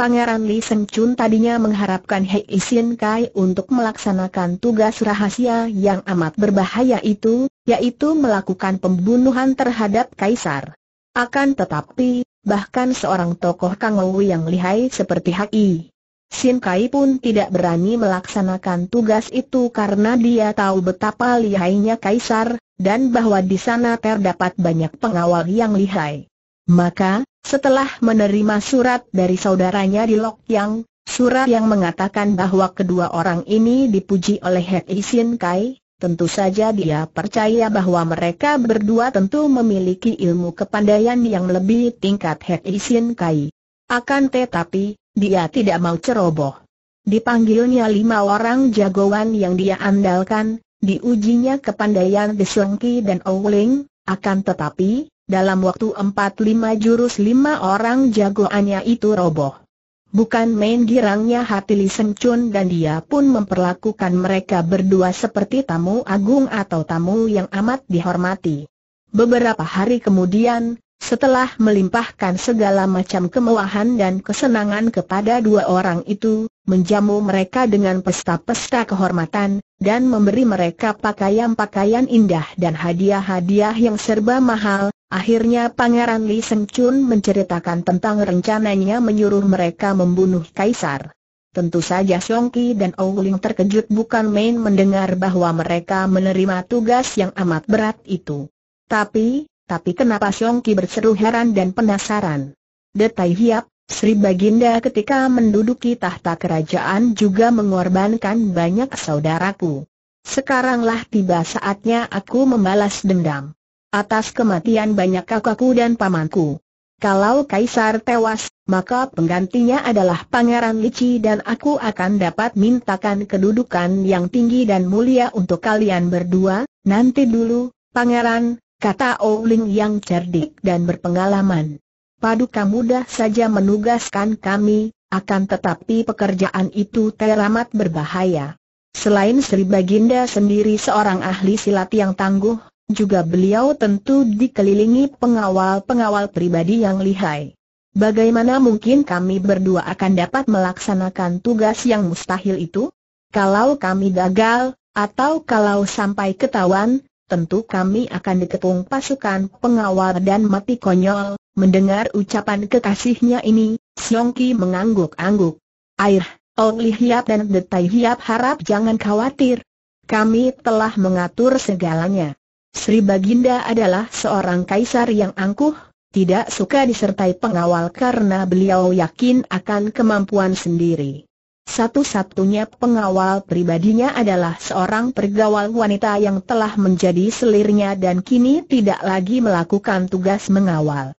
Pangeran Li Seng Chun tadinya mengharapkan Hei Isin Kai untuk melaksanakan tugas rahasia yang amat berbahaya itu, yaitu melakukan pembunuhan terhadap Kaisar. Akan tetapi, bahkan seorang tokoh Kangou yang lihai seperti Hei Sin Kai pun tidak berani melaksanakan tugas itu karena dia tahu betapa lihainya Kaisar, dan bahwa di sana terdapat banyak pengawal yang lihai. Maka, setelah menerima surat dari saudaranya di Lok Yang, surat yang mengatakan bahwa kedua orang ini dipuji oleh Het Isin Kai, tentu saja dia percaya bahwa mereka berdua tentu memiliki ilmu kepandaian yang lebih tingkat Het Isin Kai. Akan tetapi, dia tidak mau ceroboh. Dipanggilnya lima orang jagoan yang dia andalkan, diujinya kepandaian Deslengki dan Owling, akan tetapi, dalam waktu empat 5 jurus lima orang jagoannya itu roboh. Bukan main girangnya hati Li Chun dan dia pun memperlakukan mereka berdua seperti tamu agung atau tamu yang amat dihormati. Beberapa hari kemudian, setelah melimpahkan segala macam kemewahan dan kesenangan kepada dua orang itu, menjamu mereka dengan pesta-pesta kehormatan, dan memberi mereka pakaian-pakaian indah dan hadiah-hadiah yang serba mahal, Akhirnya Pangeran Li Seng Chun menceritakan tentang rencananya menyuruh mereka membunuh Kaisar. Tentu saja Song Ki dan Ling terkejut bukan main mendengar bahwa mereka menerima tugas yang amat berat itu. Tapi, tapi kenapa Song Ki berseru heran dan penasaran? Detai Hiap, Sri Baginda ketika menduduki tahta kerajaan juga mengorbankan banyak saudaraku. Sekaranglah tiba saatnya aku membalas dendam atas kematian banyak kakakku dan pamanku. Kalau kaisar tewas, maka penggantinya adalah Pangeran Lici dan aku akan dapat mintakan kedudukan yang tinggi dan mulia untuk kalian berdua, nanti dulu, Pangeran, kata Ouling yang cerdik dan berpengalaman. Paduka mudah saja menugaskan kami, akan tetapi pekerjaan itu teramat berbahaya. Selain Sri Baginda sendiri seorang ahli silat yang tangguh, juga beliau tentu dikelilingi pengawal-pengawal pribadi yang lihai. Bagaimana mungkin kami berdua akan dapat melaksanakan tugas yang mustahil itu? Kalau kami gagal, atau kalau sampai ketahuan, tentu kami akan dikepung pasukan pengawal dan mati konyol. Mendengar ucapan kekasihnya ini, Siong mengangguk-angguk. Air, Oli Hiap dan Detai Hiap harap jangan khawatir. Kami telah mengatur segalanya. Sri Baginda adalah seorang kaisar yang angkuh, tidak suka disertai pengawal karena beliau yakin akan kemampuan sendiri. Satu-satunya pengawal pribadinya adalah seorang pergawal wanita yang telah menjadi selirnya dan kini tidak lagi melakukan tugas mengawal.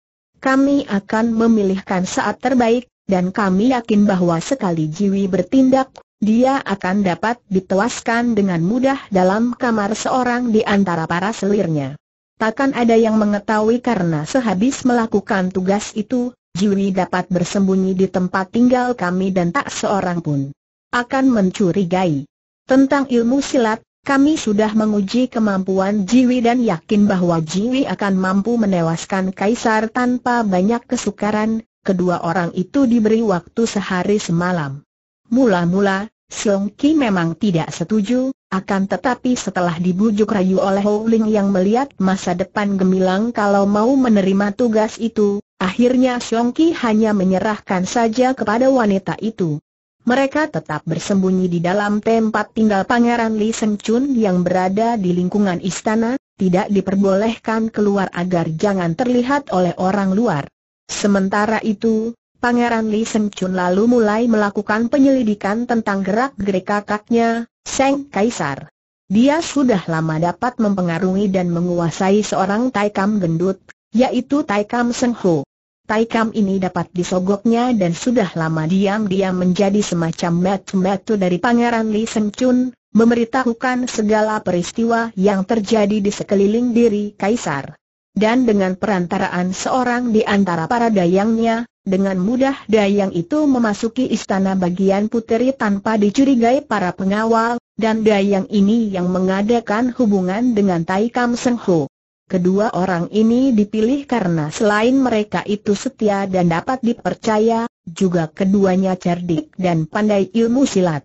Kami akan memilihkan saat terbaik, dan kami yakin bahwa sekali Jiwi bertindak, dia akan dapat ditewaskan dengan mudah dalam kamar seorang di antara para selirnya. Takkan ada yang mengetahui karena sehabis melakukan tugas itu, Jiwi dapat bersembunyi di tempat tinggal kami dan tak seorang pun akan mencurigai. Tentang ilmu silat, kami sudah menguji kemampuan Jiwi dan yakin bahwa Jiwi akan mampu menewaskan Kaisar tanpa banyak kesukaran, kedua orang itu diberi waktu sehari semalam. Mula-mula, Siong Ki memang tidak setuju, akan tetapi setelah dibujuk rayu oleh Hou Ling yang melihat masa depan gemilang kalau mau menerima tugas itu, akhirnya Siong Ki hanya menyerahkan saja kepada wanita itu. Mereka tetap bersembunyi di dalam tempat tinggal Pangeran Li Seng Chun yang berada di lingkungan istana, tidak diperbolehkan keluar agar jangan terlihat oleh orang luar. Sementara itu, Pangeran Li Seng Chun lalu mulai melakukan penyelidikan tentang gerak-gerik kakaknya, Seng Kaisar. Dia sudah lama dapat mempengaruhi dan menguasai seorang Taikam gendut, yaitu Taikam Seng Ho. Taikam ini dapat disogoknya dan sudah lama diam-diam menjadi semacam metu-metu dari Pangeran Li Seng Chun, memberitahukan segala peristiwa yang terjadi di sekeliling diri Kaisar. Dan dengan perantaraan seorang di antara para dayangnya, dengan mudah Dayang itu memasuki istana bagian puteri tanpa dicurigai para pengawal, dan Dayang ini yang mengadakan hubungan dengan Tai Kam Seng Ho. Kedua orang ini dipilih karena selain mereka itu setia dan dapat dipercaya, juga keduanya cerdik dan pandai ilmu silat.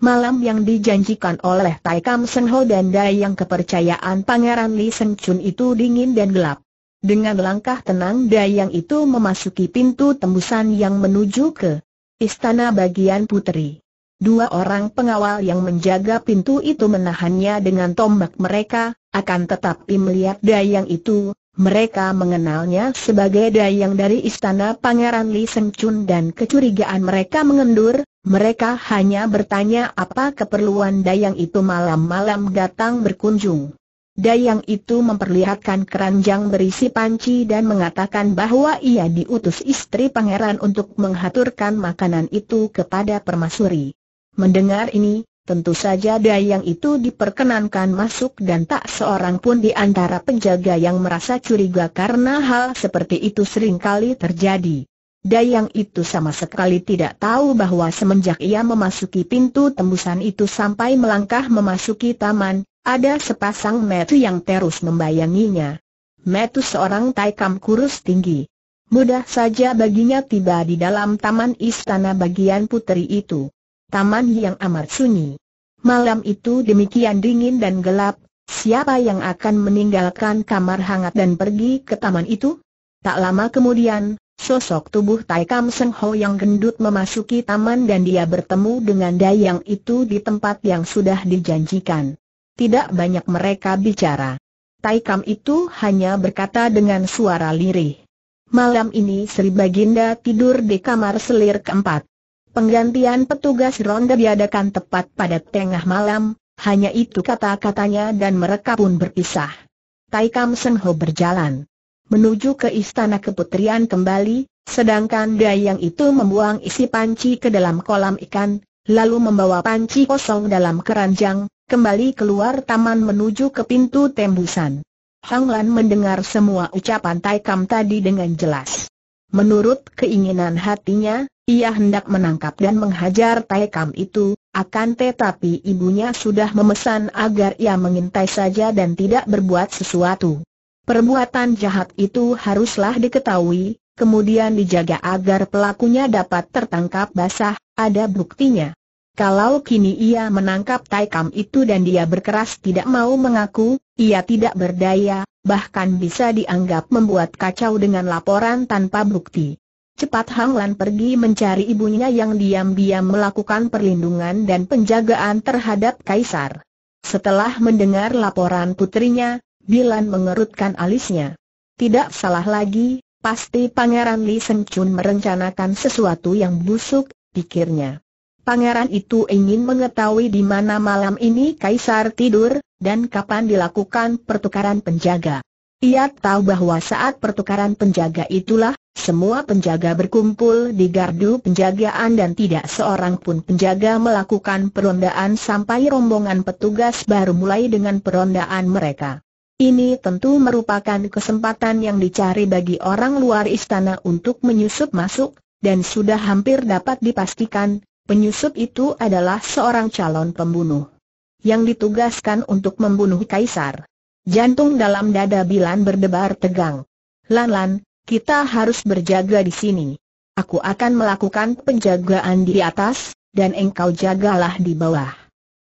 Malam yang dijanjikan oleh Tai Kam Seng Ho dan Dayang kepercayaan Pangeran Li Seng Chun itu dingin dan gelap. Dengan langkah tenang Dayang itu memasuki pintu tembusan yang menuju ke istana bagian putri. Dua orang pengawal yang menjaga pintu itu menahannya dengan tombak mereka, akan tetapi melihat Dayang itu, mereka mengenalnya sebagai dayang dari istana Pangeran Li Chun dan kecurigaan mereka mengendur, mereka hanya bertanya apa keperluan dayang itu malam-malam datang berkunjung. Dayang itu memperlihatkan keranjang berisi panci dan mengatakan bahwa ia diutus istri pangeran untuk menghaturkan makanan itu kepada permasuri. Mendengar ini, tentu saja Dayang itu diperkenankan masuk dan tak seorang pun di antara penjaga yang merasa curiga karena hal seperti itu sering kali terjadi. Dayang itu sama sekali tidak tahu bahwa semenjak ia memasuki pintu tembusan itu sampai melangkah memasuki taman, ada sepasang metu yang terus membayanginya. Metu seorang taikam kurus tinggi. Mudah saja baginya tiba di dalam taman istana bagian putri itu. Taman yang amat sunyi. Malam itu demikian dingin dan gelap, siapa yang akan meninggalkan kamar hangat dan pergi ke taman itu? Tak lama kemudian, sosok tubuh Taikam Seng Ho yang gendut memasuki taman dan dia bertemu dengan Dayang itu di tempat yang sudah dijanjikan tidak banyak mereka bicara. Taikam itu hanya berkata dengan suara lirih. Malam ini Sri Baginda tidur di kamar selir keempat. Penggantian petugas ronda diadakan tepat pada tengah malam, hanya itu kata-katanya dan mereka pun berpisah. Taikam Senho berjalan menuju ke istana keputrian kembali, sedangkan Dayang itu membuang isi panci ke dalam kolam ikan, lalu membawa panci kosong dalam keranjang, kembali keluar taman menuju ke pintu tembusan. Hang Lan mendengar semua ucapan Tai Kam tadi dengan jelas. Menurut keinginan hatinya, ia hendak menangkap dan menghajar Tai Kam itu, akan tetapi ibunya sudah memesan agar ia mengintai saja dan tidak berbuat sesuatu. Perbuatan jahat itu haruslah diketahui, kemudian dijaga agar pelakunya dapat tertangkap basah, ada buktinya. Kalau kini ia menangkap Taikam itu dan dia berkeras tidak mau mengaku, ia tidak berdaya, bahkan bisa dianggap membuat kacau dengan laporan tanpa bukti. Cepat Hang Lan pergi mencari ibunya yang diam-diam melakukan perlindungan dan penjagaan terhadap Kaisar. Setelah mendengar laporan putrinya, Bilan mengerutkan alisnya. Tidak salah lagi, pasti Pangeran Li Seng Chun merencanakan sesuatu yang busuk, pikirnya pangeran itu ingin mengetahui di mana malam ini Kaisar tidur, dan kapan dilakukan pertukaran penjaga. Ia tahu bahwa saat pertukaran penjaga itulah, semua penjaga berkumpul di gardu penjagaan dan tidak seorang pun penjaga melakukan perondaan sampai rombongan petugas baru mulai dengan perondaan mereka. Ini tentu merupakan kesempatan yang dicari bagi orang luar istana untuk menyusup masuk, dan sudah hampir dapat dipastikan, Penyusup itu adalah seorang calon pembunuh yang ditugaskan untuk membunuh kaisar. Jantung dalam dada Bilan berdebar tegang. Lan-lan, kita harus berjaga di sini. Aku akan melakukan penjagaan di atas, dan engkau jagalah di bawah.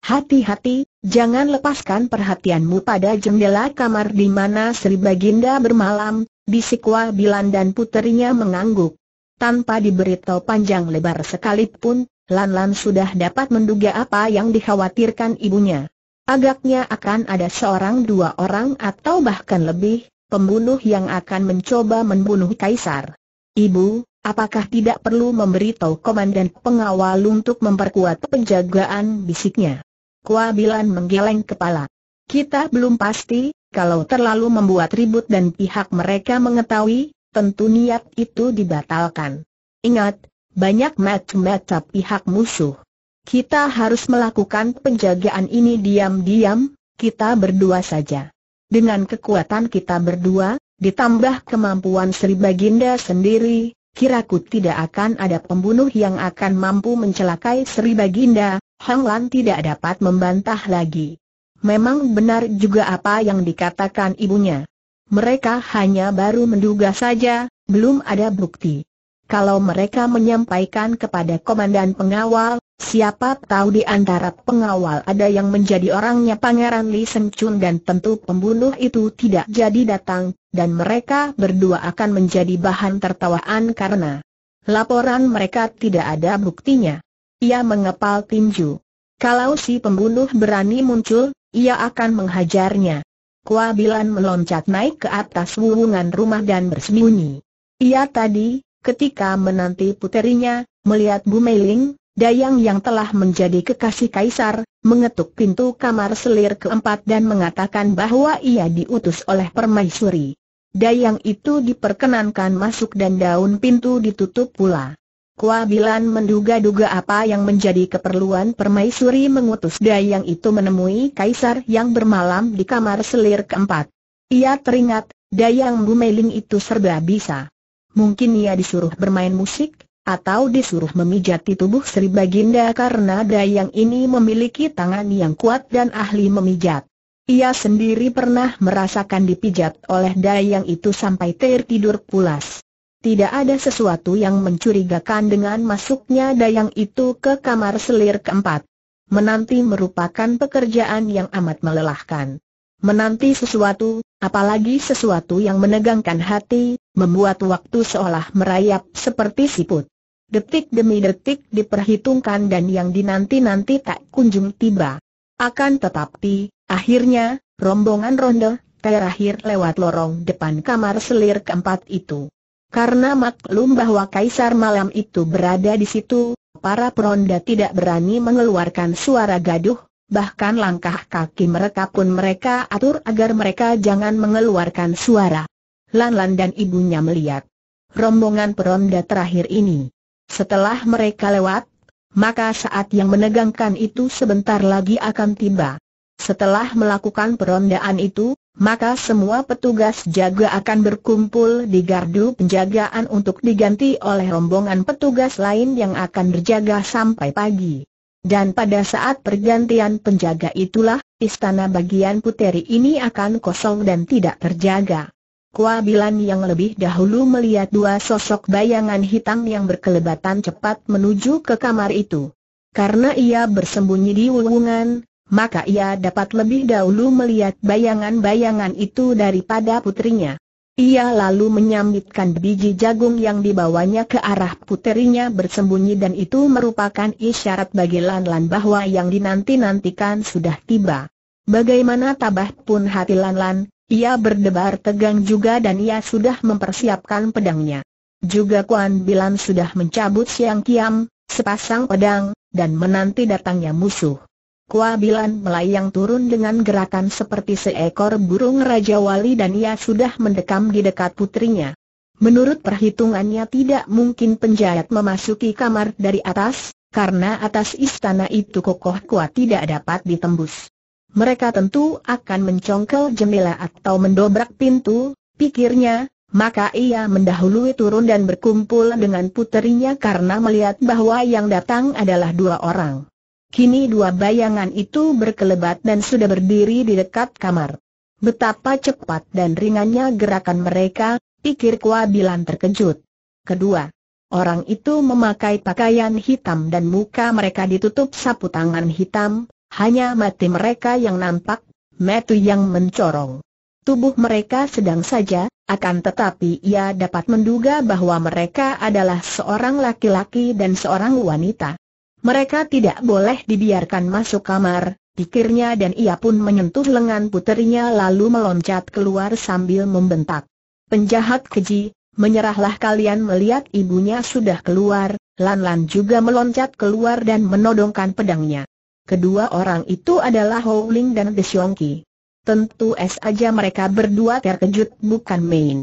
Hati-hati, jangan lepaskan perhatianmu pada jendela kamar di mana Sri Baginda bermalam, bisikwa Bilan dan puterinya mengangguk. Tanpa diberitahu panjang lebar sekalipun, Lan Lan sudah dapat menduga apa yang dikhawatirkan ibunya. Agaknya akan ada seorang dua orang atau bahkan lebih, pembunuh yang akan mencoba membunuh Kaisar. Ibu, apakah tidak perlu memberitahu komandan pengawal untuk memperkuat penjagaan bisiknya? Kua Bilan menggeleng kepala. Kita belum pasti, kalau terlalu membuat ribut dan pihak mereka mengetahui, tentu niat itu dibatalkan. Ingat, banyak mata-mata pihak musuh. Kita harus melakukan penjagaan ini diam-diam, kita berdua saja. Dengan kekuatan kita berdua, ditambah kemampuan Sri Baginda sendiri, kiraku tidak akan ada pembunuh yang akan mampu mencelakai Sri Baginda, Hang Lan tidak dapat membantah lagi. Memang benar juga apa yang dikatakan ibunya. Mereka hanya baru menduga saja, belum ada bukti. Kalau mereka menyampaikan kepada komandan pengawal, siapa tahu di antara pengawal ada yang menjadi orangnya Pangeran Li Seng Chun dan tentu pembunuh itu tidak jadi datang, dan mereka berdua akan menjadi bahan tertawaan karena laporan mereka tidak ada buktinya. Ia mengepal tinju. Kalau si pembunuh berani muncul, ia akan menghajarnya. Kuabilan meloncat naik ke atas wuwungan rumah dan bersembunyi. Ia tadi, Ketika menanti puterinya, melihat Bu Meiling, Dayang yang telah menjadi kekasih kaisar, mengetuk pintu kamar selir keempat dan mengatakan bahwa ia diutus oleh permaisuri. Dayang itu diperkenankan masuk dan daun pintu ditutup pula. Kuabilan menduga-duga apa yang menjadi keperluan permaisuri mengutus Dayang itu menemui kaisar yang bermalam di kamar selir keempat. Ia teringat, Dayang Bu Bumeling itu serba bisa. Mungkin ia disuruh bermain musik, atau disuruh memijati tubuh Sri Baginda karena Dayang ini memiliki tangan yang kuat dan ahli memijat. Ia sendiri pernah merasakan dipijat oleh Dayang itu sampai tertidur pulas. Tidak ada sesuatu yang mencurigakan dengan masuknya Dayang itu ke kamar selir keempat. Menanti merupakan pekerjaan yang amat melelahkan. Menanti sesuatu, apalagi sesuatu yang menegangkan hati, membuat waktu seolah merayap seperti siput. Detik demi detik diperhitungkan dan yang dinanti-nanti tak kunjung tiba. Akan tetapi, akhirnya, rombongan ronde terakhir lewat lorong depan kamar selir keempat itu. Karena maklum bahwa kaisar malam itu berada di situ, para peronda tidak berani mengeluarkan suara gaduh, bahkan langkah kaki mereka pun mereka atur agar mereka jangan mengeluarkan suara. Lanlan dan ibunya melihat rombongan peronda terakhir ini. Setelah mereka lewat, maka saat yang menegangkan itu sebentar lagi akan tiba. Setelah melakukan perondaan itu, maka semua petugas jaga akan berkumpul di gardu penjagaan untuk diganti oleh rombongan petugas lain yang akan berjaga sampai pagi. Dan pada saat pergantian penjaga itulah, istana bagian puteri ini akan kosong dan tidak terjaga. Kuabilan yang lebih dahulu melihat dua sosok bayangan hitam yang berkelebatan cepat menuju ke kamar itu. Karena ia bersembunyi di wulungan, maka ia dapat lebih dahulu melihat bayangan-bayangan itu daripada putrinya. Ia lalu menyambitkan biji jagung yang dibawanya ke arah puterinya bersembunyi dan itu merupakan isyarat bagi Lan bahwa yang dinanti-nantikan sudah tiba. Bagaimana tabah pun hati Lan ia berdebar tegang juga dan ia sudah mempersiapkan pedangnya. Juga Kuan Bilan sudah mencabut siang kiam, sepasang pedang, dan menanti datangnya musuh. Kua Bilan melayang turun dengan gerakan seperti seekor burung Raja Wali dan ia sudah mendekam di dekat putrinya. Menurut perhitungannya tidak mungkin penjahat memasuki kamar dari atas, karena atas istana itu kokoh kuat tidak dapat ditembus mereka tentu akan mencongkel jendela atau mendobrak pintu, pikirnya, maka ia mendahului turun dan berkumpul dengan puterinya karena melihat bahwa yang datang adalah dua orang. Kini dua bayangan itu berkelebat dan sudah berdiri di dekat kamar. Betapa cepat dan ringannya gerakan mereka, pikir Kuabilan terkejut. Kedua, orang itu memakai pakaian hitam dan muka mereka ditutup sapu tangan hitam, hanya mati mereka yang nampak, metu yang mencorong. Tubuh mereka sedang saja, akan tetapi ia dapat menduga bahwa mereka adalah seorang laki-laki dan seorang wanita. Mereka tidak boleh dibiarkan masuk kamar, pikirnya dan ia pun menyentuh lengan puterinya lalu meloncat keluar sambil membentak. Penjahat keji, menyerahlah kalian melihat ibunya sudah keluar, Lan Lan juga meloncat keluar dan menodongkan pedangnya. Kedua orang itu adalah Howling dan Deshongki. Tentu saja mereka berdua terkejut bukan main.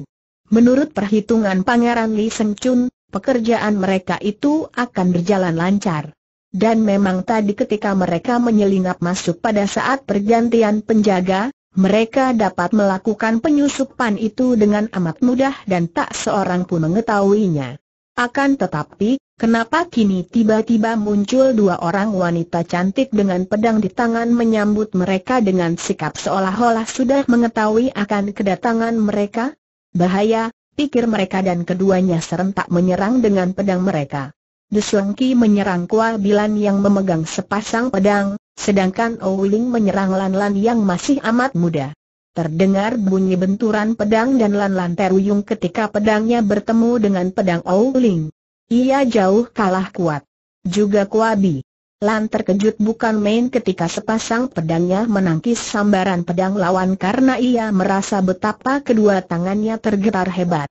Menurut perhitungan Pangeran Li Seng Chun, pekerjaan mereka itu akan berjalan lancar. Dan memang tadi ketika mereka menyelinap masuk pada saat pergantian penjaga, mereka dapat melakukan penyusupan itu dengan amat mudah dan tak seorang pun mengetahuinya. Akan tetapi, kenapa kini tiba-tiba muncul dua orang wanita cantik dengan pedang di tangan menyambut mereka dengan sikap seolah-olah sudah mengetahui akan kedatangan mereka? Bahaya, pikir mereka dan keduanya serentak menyerang dengan pedang mereka. Desuangki menyerang Kua Bilan yang memegang sepasang pedang, sedangkan Owling menyerang Lan Lan yang masih amat muda. Terdengar bunyi benturan pedang dan lan-lan teruyung ketika pedangnya bertemu dengan pedang Ouling. Ia jauh kalah kuat. Juga Kuabi. Lan terkejut bukan main ketika sepasang pedangnya menangkis sambaran pedang lawan karena ia merasa betapa kedua tangannya tergetar hebat.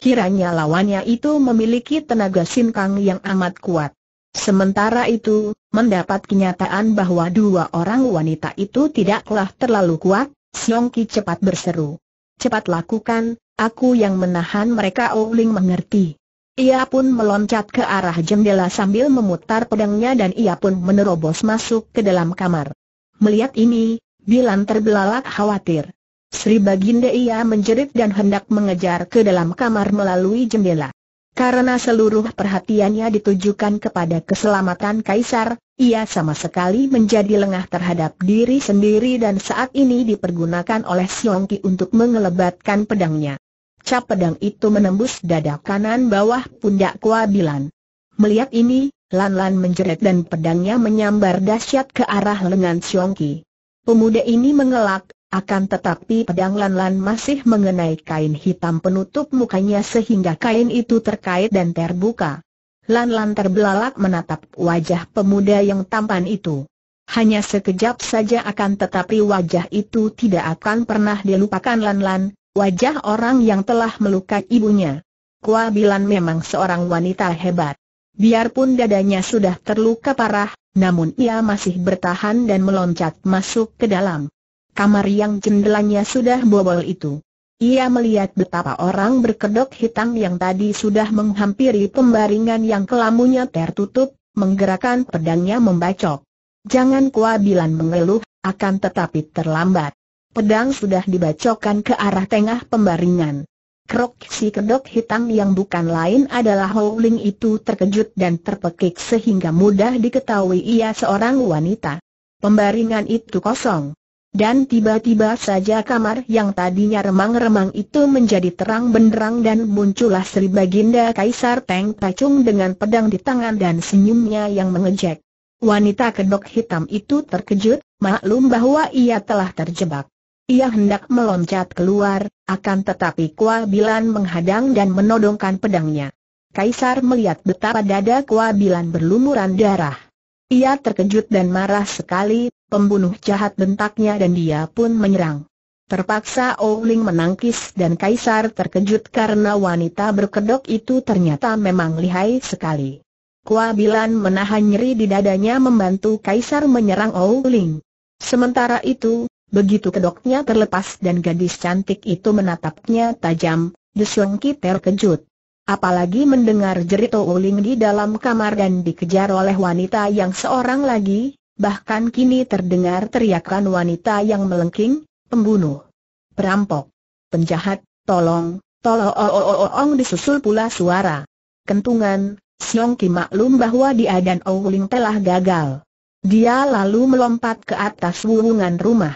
Kiranya lawannya itu memiliki tenaga sinkang yang amat kuat. Sementara itu, mendapat kenyataan bahwa dua orang wanita itu tidaklah terlalu kuat, Ki cepat berseru. Cepat lakukan, aku yang menahan mereka Ouling mengerti. Ia pun meloncat ke arah jendela sambil memutar pedangnya dan ia pun menerobos masuk ke dalam kamar. Melihat ini, Bilan terbelalak khawatir. Sri Baginda ia menjerit dan hendak mengejar ke dalam kamar melalui jendela. Karena seluruh perhatiannya ditujukan kepada keselamatan Kaisar, ia sama sekali menjadi lengah terhadap diri sendiri dan saat ini dipergunakan oleh Siong Ki untuk mengelebatkan pedangnya. Cap pedang itu menembus dada kanan bawah pundak Kua Bilan. Melihat ini, Lan Lan menjerit dan pedangnya menyambar dahsyat ke arah lengan Siong Ki. Pemuda ini mengelak, akan tetapi pedang Lan-Lan masih mengenai kain hitam penutup mukanya sehingga kain itu terkait dan terbuka. Lan-Lan terbelalak menatap wajah pemuda yang tampan itu. Hanya sekejap saja akan tetapi wajah itu tidak akan pernah dilupakan Lan-Lan, wajah orang yang telah melukai ibunya. Kua Bilan memang seorang wanita hebat. Biarpun dadanya sudah terluka parah, namun ia masih bertahan dan meloncat masuk ke dalam kamar yang jendelanya sudah bobol itu. Ia melihat betapa orang berkedok hitam yang tadi sudah menghampiri pembaringan yang kelamunya tertutup, menggerakkan pedangnya membacok. Jangan kuabilan mengeluh, akan tetapi terlambat. Pedang sudah dibacokkan ke arah tengah pembaringan. Krok si kedok hitam yang bukan lain adalah Howling itu terkejut dan terpekik sehingga mudah diketahui ia seorang wanita. Pembaringan itu kosong. Dan tiba-tiba saja kamar yang tadinya remang-remang itu menjadi terang benderang dan muncullah Sri Baginda Kaisar Teng Pacung dengan pedang di tangan dan senyumnya yang mengejek. Wanita kedok hitam itu terkejut, maklum bahwa ia telah terjebak. Ia hendak meloncat keluar, akan tetapi Kua Bilan menghadang dan menodongkan pedangnya. Kaisar melihat betapa dada Kua Bilan berlumuran darah. Ia terkejut dan marah sekali, pembunuh jahat bentaknya dan dia pun menyerang. Terpaksa Ouling menangkis dan Kaisar terkejut karena wanita berkedok itu ternyata memang lihai sekali. Kuabilan menahan nyeri di dadanya membantu Kaisar menyerang Ouling. Sementara itu, begitu kedoknya terlepas dan gadis cantik itu menatapnya tajam, Desongki terkejut. Apalagi mendengar jerit Ouling di dalam kamar dan dikejar oleh wanita yang seorang lagi, bahkan kini terdengar teriakan wanita yang melengking, pembunuh, perampok, penjahat, tolong, tolong disusul pula suara. Kentungan, Siong Ki maklum bahwa dia dan Ouling telah gagal. Dia lalu melompat ke atas wuwungan rumah.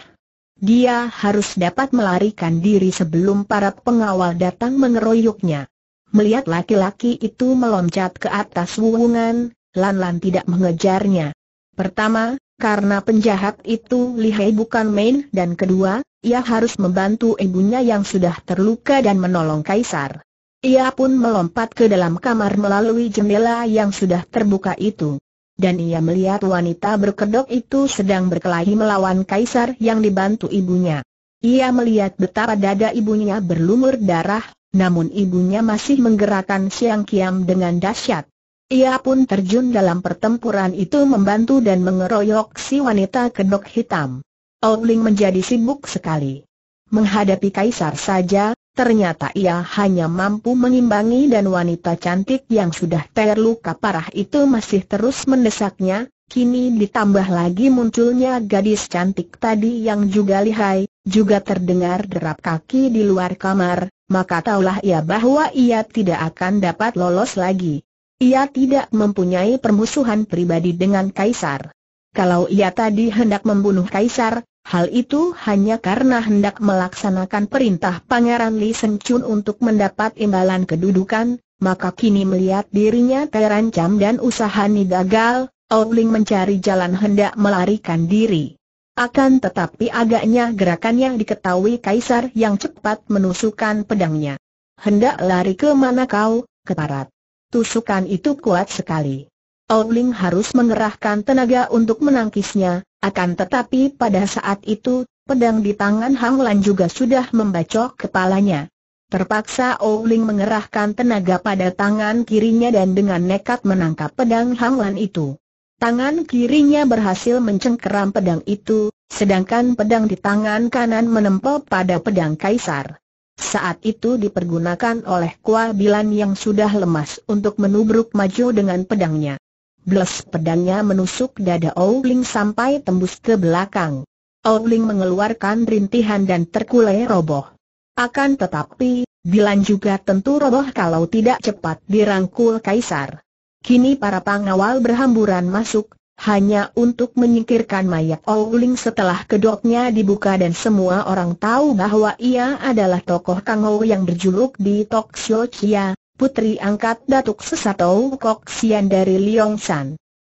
Dia harus dapat melarikan diri sebelum para pengawal datang mengeroyoknya. Melihat laki-laki itu meloncat ke atas wuwungan, Lan Lan tidak mengejarnya. Pertama, karena penjahat itu lihai bukan main dan kedua, ia harus membantu ibunya yang sudah terluka dan menolong Kaisar. Ia pun melompat ke dalam kamar melalui jendela yang sudah terbuka itu. Dan ia melihat wanita berkedok itu sedang berkelahi melawan Kaisar yang dibantu ibunya. Ia melihat betapa dada ibunya berlumur darah namun ibunya masih menggerakkan siang kiam dengan dahsyat. Ia pun terjun dalam pertempuran itu membantu dan mengeroyok si wanita kedok hitam. Ouling menjadi sibuk sekali. Menghadapi kaisar saja, ternyata ia hanya mampu mengimbangi dan wanita cantik yang sudah terluka parah itu masih terus mendesaknya, kini ditambah lagi munculnya gadis cantik tadi yang juga lihai, juga terdengar derap kaki di luar kamar, maka taulah ia bahwa ia tidak akan dapat lolos lagi. Ia tidak mempunyai permusuhan pribadi dengan Kaisar. Kalau ia tadi hendak membunuh Kaisar, hal itu hanya karena hendak melaksanakan perintah Pangeran Li Seng Chun untuk mendapat imbalan kedudukan, maka kini melihat dirinya terancam dan usahanya gagal, Ling mencari jalan hendak melarikan diri. Akan tetapi agaknya gerakannya diketahui Kaisar yang cepat menusukkan pedangnya. Hendak lari ke mana kau, keparat. Tusukan itu kuat sekali. Owling harus mengerahkan tenaga untuk menangkisnya, akan tetapi pada saat itu, pedang di tangan Hang Lan juga sudah membacok kepalanya. Terpaksa Owling mengerahkan tenaga pada tangan kirinya dan dengan nekat menangkap pedang Hang Lan itu. Tangan kirinya berhasil mencengkeram pedang itu, sedangkan pedang di tangan kanan menempel pada pedang kaisar. Saat itu dipergunakan oleh Kua Bilan yang sudah lemas untuk menubruk maju dengan pedangnya. Blas pedangnya menusuk dada Ouling sampai tembus ke belakang. Ouling mengeluarkan rintihan dan terkulai roboh. Akan tetapi, Bilan juga tentu roboh kalau tidak cepat dirangkul Kaisar. Kini para pengawal berhamburan masuk, hanya untuk menyingkirkan mayat Ouling setelah kedoknya dibuka dan semua orang tahu bahwa ia adalah tokoh Kang yang berjuluk di Tok Sio Chia, putri angkat Datuk Sesatou Kok Sian dari Kua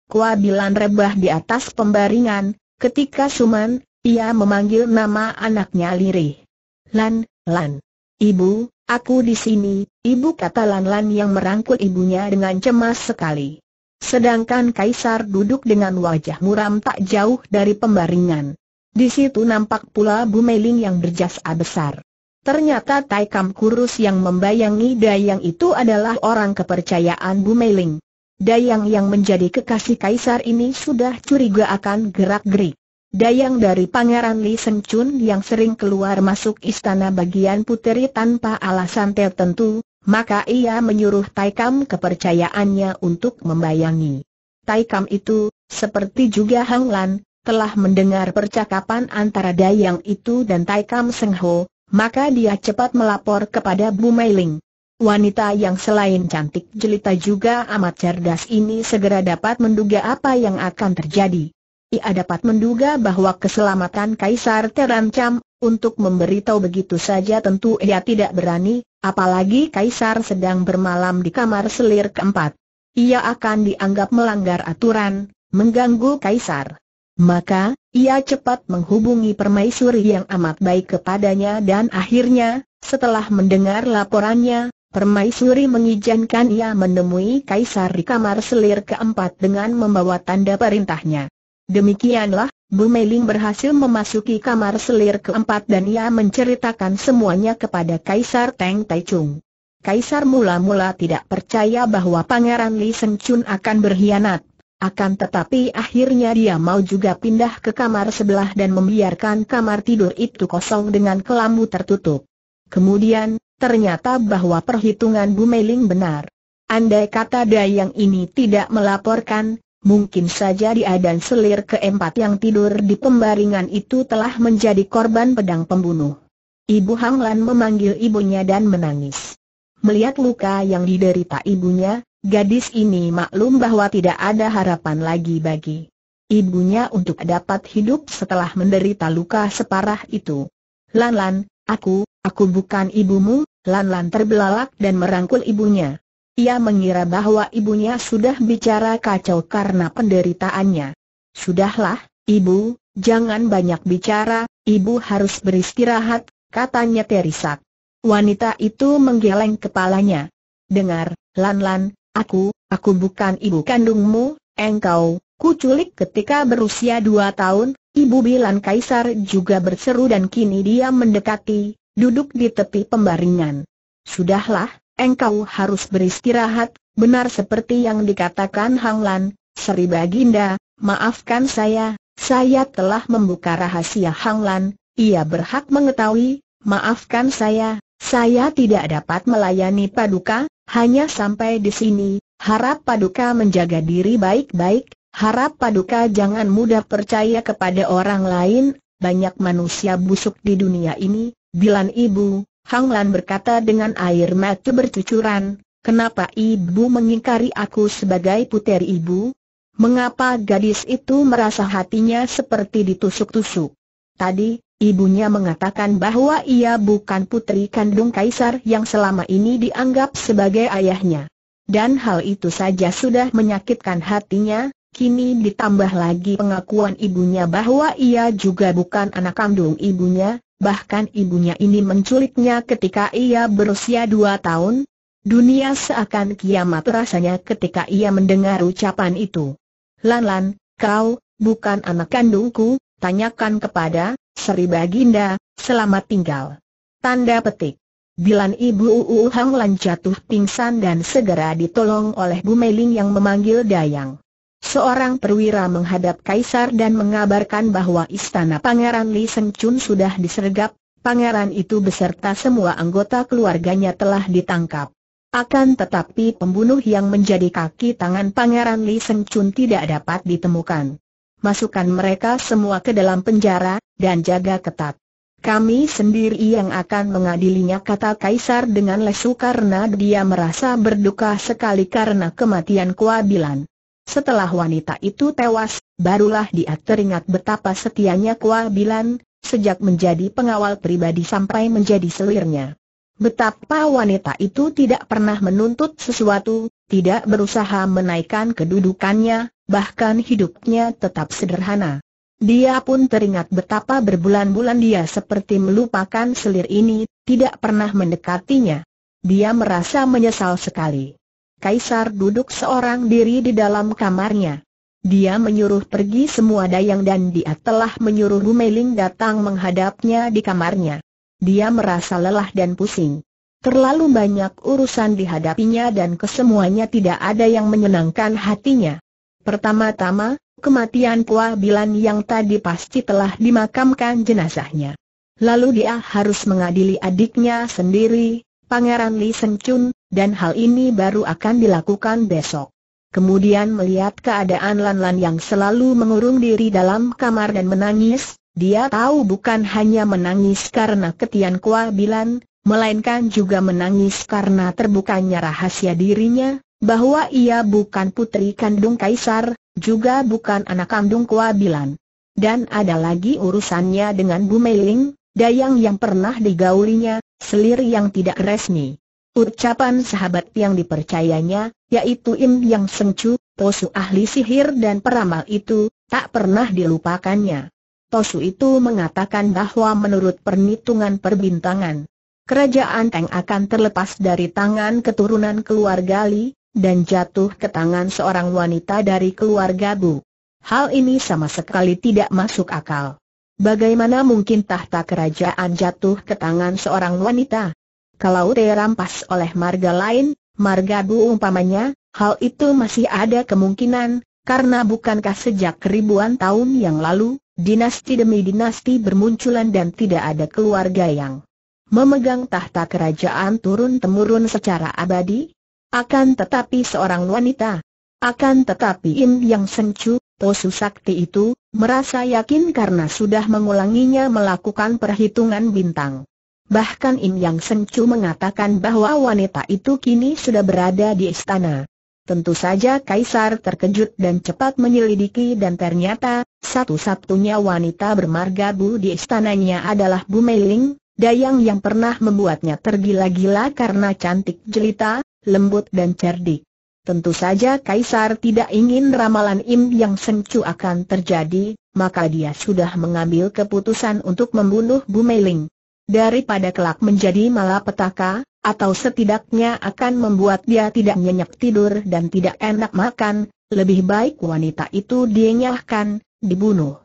Kuabilan rebah di atas pembaringan, ketika Suman, ia memanggil nama anaknya Lirih. Lan, Lan. Ibu, aku di sini, ibu kata Lan Lan yang merangkul ibunya dengan cemas sekali. Sedangkan Kaisar duduk dengan wajah muram tak jauh dari pembaringan. Di situ nampak pula Bu Meiling yang berjasa besar. Ternyata Taikam Kurus yang membayangi Dayang itu adalah orang kepercayaan Bu Meiling. Dayang yang menjadi kekasih Kaisar ini sudah curiga akan gerak-gerik. Dayang dari Pangeran Li Sengchun yang sering keluar masuk istana bagian puteri tanpa alasan tertentu, maka ia menyuruh Taikam kepercayaannya untuk membayangi. Taikam itu, seperti juga Hang Lan, telah mendengar percakapan antara Dayang itu dan Taikam Seng Ho, maka dia cepat melapor kepada Bu Meiling. Wanita yang selain cantik jelita juga amat cerdas ini segera dapat menduga apa yang akan terjadi. Ia dapat menduga bahwa keselamatan Kaisar terancam, untuk memberitahu begitu saja tentu ia tidak berani, Apalagi Kaisar sedang bermalam di kamar selir keempat. Ia akan dianggap melanggar aturan, mengganggu Kaisar. Maka, ia cepat menghubungi permaisuri yang amat baik kepadanya dan akhirnya, setelah mendengar laporannya, permaisuri mengizinkan ia menemui Kaisar di kamar selir keempat dengan membawa tanda perintahnya. Demikianlah, Bu Meiling berhasil memasuki kamar selir keempat dan ia menceritakan semuanya kepada Kaisar Teng Taichung. Kaisar mula-mula tidak percaya bahwa Pangeran Li Seng Chun akan berkhianat. Akan tetapi akhirnya dia mau juga pindah ke kamar sebelah dan membiarkan kamar tidur itu kosong dengan kelambu tertutup. Kemudian, ternyata bahwa perhitungan Bu Meiling benar. Andai kata Dayang ini tidak melaporkan, Mungkin saja dia dan selir keempat yang tidur di pembaringan itu telah menjadi korban pedang pembunuh. Ibu Hanglan memanggil ibunya dan menangis. Melihat luka yang diderita ibunya, gadis ini maklum bahwa tidak ada harapan lagi bagi ibunya untuk dapat hidup setelah menderita luka separah itu. Lan Lan, aku, aku bukan ibumu, Lan Lan terbelalak dan merangkul ibunya. Ia mengira bahwa ibunya sudah bicara kacau karena penderitaannya. Sudahlah, ibu, jangan banyak bicara, ibu harus beristirahat, katanya Terisak. Wanita itu menggeleng kepalanya. Dengar, Lan-Lan, aku, aku bukan ibu kandungmu, engkau, kuculik ketika berusia dua tahun, ibu Bilan Kaisar juga berseru dan kini dia mendekati, duduk di tepi pembaringan. Sudahlah, engkau harus beristirahat, benar seperti yang dikatakan Hang Lan, Sri Baginda, maafkan saya, saya telah membuka rahasia Hang Lan, ia berhak mengetahui, maafkan saya, saya tidak dapat melayani Paduka, hanya sampai di sini, harap Paduka menjaga diri baik-baik, harap Paduka jangan mudah percaya kepada orang lain, banyak manusia busuk di dunia ini, Bilan ibu, Hang Lan berkata dengan air mata bercucuran, kenapa ibu mengingkari aku sebagai puteri ibu? Mengapa gadis itu merasa hatinya seperti ditusuk-tusuk? Tadi, ibunya mengatakan bahwa ia bukan putri kandung kaisar yang selama ini dianggap sebagai ayahnya. Dan hal itu saja sudah menyakitkan hatinya, kini ditambah lagi pengakuan ibunya bahwa ia juga bukan anak kandung ibunya, bahkan ibunya ini menculiknya ketika ia berusia dua tahun. Dunia seakan kiamat rasanya ketika ia mendengar ucapan itu. Lan-lan, kau, bukan anak kandungku, tanyakan kepada, Sri Baginda, selamat tinggal. Tanda petik. Bilan ibu Uu Hang Lan jatuh pingsan dan segera ditolong oleh Bu Meiling yang memanggil Dayang. Seorang perwira menghadap kaisar dan mengabarkan bahwa istana Pangeran Li Seng Chun sudah disergap, pangeran itu beserta semua anggota keluarganya telah ditangkap. Akan tetapi pembunuh yang menjadi kaki tangan pangeran Li Seng Chun tidak dapat ditemukan. Masukkan mereka semua ke dalam penjara, dan jaga ketat. Kami sendiri yang akan mengadilinya kata Kaisar dengan lesu karena dia merasa berduka sekali karena kematian Kuabilan. Setelah wanita itu tewas, barulah dia teringat betapa setianya Kua Bilan, sejak menjadi pengawal pribadi sampai menjadi selirnya. Betapa wanita itu tidak pernah menuntut sesuatu, tidak berusaha menaikkan kedudukannya, bahkan hidupnya tetap sederhana. Dia pun teringat betapa berbulan-bulan dia seperti melupakan selir ini, tidak pernah mendekatinya. Dia merasa menyesal sekali. Kaisar duduk seorang diri di dalam kamarnya. Dia menyuruh pergi semua dayang dan dia telah menyuruh Gumeling datang menghadapnya di kamarnya. Dia merasa lelah dan pusing. Terlalu banyak urusan dihadapinya dan kesemuanya tidak ada yang menyenangkan hatinya. Pertama-tama, kematian Pua Bilan yang tadi pasti telah dimakamkan jenazahnya. Lalu dia harus mengadili adiknya sendiri, Pangeran Li Seng Chun, dan hal ini baru akan dilakukan besok. Kemudian melihat keadaan Lan Lan yang selalu mengurung diri dalam kamar dan menangis, dia tahu bukan hanya menangis karena ketian Bilan, melainkan juga menangis karena terbukanya rahasia dirinya, bahwa ia bukan putri kandung kaisar, juga bukan anak kandung Bilan. Dan ada lagi urusannya dengan Bu Meiling, dayang yang pernah digaulinya, Selir yang tidak resmi. Ucapan sahabat yang dipercayanya, yaitu Im Yang Sengcu, Tosu ahli sihir dan peramal itu, tak pernah dilupakannya. Tosu itu mengatakan bahwa menurut perhitungan perbintangan, kerajaan Teng akan terlepas dari tangan keturunan keluarga Li, dan jatuh ke tangan seorang wanita dari keluarga Bu. Hal ini sama sekali tidak masuk akal. Bagaimana mungkin tahta kerajaan jatuh ke tangan seorang wanita? Kalau terampas oleh marga lain, marga bu umpamanya, hal itu masih ada kemungkinan, karena bukankah sejak ribuan tahun yang lalu, dinasti demi dinasti bermunculan dan tidak ada keluarga yang memegang tahta kerajaan turun-temurun secara abadi? Akan tetapi seorang wanita, akan tetapi Im Yang Sencu, Tosu Sakti itu, Merasa yakin karena sudah mengulanginya melakukan perhitungan bintang. Bahkan Im Yang Sencu mengatakan bahwa wanita itu kini sudah berada di istana. Tentu saja Kaisar terkejut dan cepat menyelidiki dan ternyata, satu-satunya wanita bermarga Bu di istananya adalah Bu Meiling, dayang yang pernah membuatnya tergila-gila karena cantik jelita, lembut dan cerdik. Tentu saja Kaisar tidak ingin ramalan Im yang Sengcu akan terjadi, maka dia sudah mengambil keputusan untuk membunuh Bu Meiling. Daripada kelak menjadi malapetaka, atau setidaknya akan membuat dia tidak nyenyak tidur dan tidak enak makan, lebih baik wanita itu dienyahkan, dibunuh.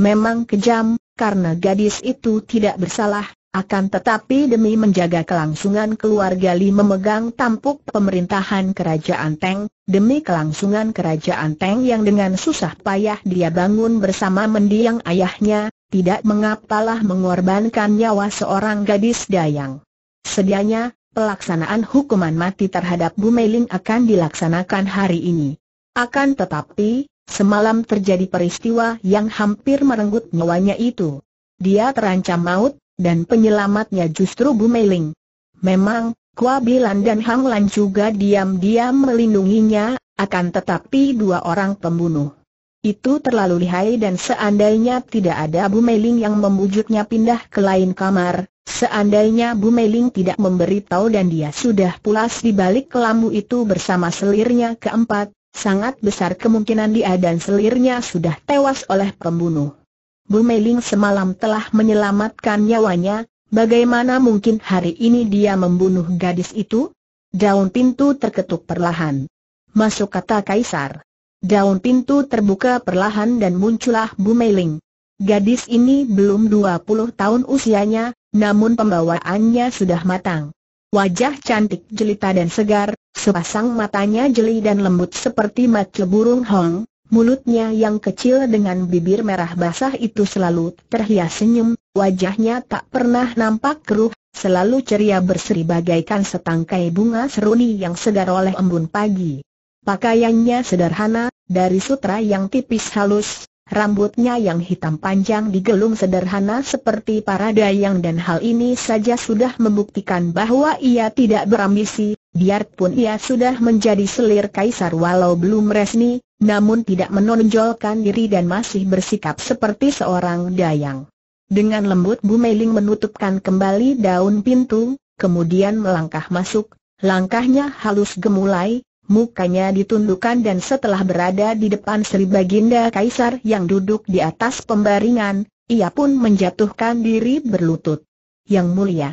Memang kejam, karena gadis itu tidak bersalah, akan tetapi demi menjaga kelangsungan keluarga Li memegang tampuk pemerintahan Kerajaan Teng, demi kelangsungan Kerajaan Teng yang dengan susah payah dia bangun bersama mendiang ayahnya, tidak mengapalah mengorbankan nyawa seorang gadis dayang. Sedianya, pelaksanaan hukuman mati terhadap Bu Meiling akan dilaksanakan hari ini. Akan tetapi, semalam terjadi peristiwa yang hampir merenggut nyawanya itu. Dia terancam maut, dan penyelamatnya justru Bu Meiling. Memang, Kua Bilan dan Hang Lan juga diam-diam melindunginya, akan tetapi dua orang pembunuh. Itu terlalu lihai dan seandainya tidak ada Bu Meiling yang membujuknya pindah ke lain kamar, seandainya Bu Meiling tidak memberitahu dan dia sudah pulas di balik kelambu itu bersama selirnya keempat, sangat besar kemungkinan dia dan selirnya sudah tewas oleh pembunuh. Bu Meiling semalam telah menyelamatkan nyawanya, bagaimana mungkin hari ini dia membunuh gadis itu? Daun pintu terketuk perlahan. Masuk kata Kaisar. Daun pintu terbuka perlahan dan muncullah Bu Meiling. Gadis ini belum 20 tahun usianya, namun pembawaannya sudah matang. Wajah cantik jelita dan segar, sepasang matanya jeli dan lembut seperti mata burung hong, Mulutnya yang kecil dengan bibir merah basah itu selalu terhias senyum, wajahnya tak pernah nampak keruh, selalu ceria berseri bagaikan setangkai bunga seruni yang segar oleh embun pagi. Pakaiannya sederhana, dari sutra yang tipis halus, rambutnya yang hitam panjang digelung sederhana seperti para dayang dan hal ini saja sudah membuktikan bahwa ia tidak berambisi, Biarpun ia sudah menjadi selir kaisar walau belum resmi, namun tidak menonjolkan diri dan masih bersikap seperti seorang dayang. Dengan lembut Bu Meiling menutupkan kembali daun pintu, kemudian melangkah masuk, langkahnya halus gemulai, mukanya ditundukkan dan setelah berada di depan Sri Baginda Kaisar yang duduk di atas pembaringan, ia pun menjatuhkan diri berlutut. Yang mulia,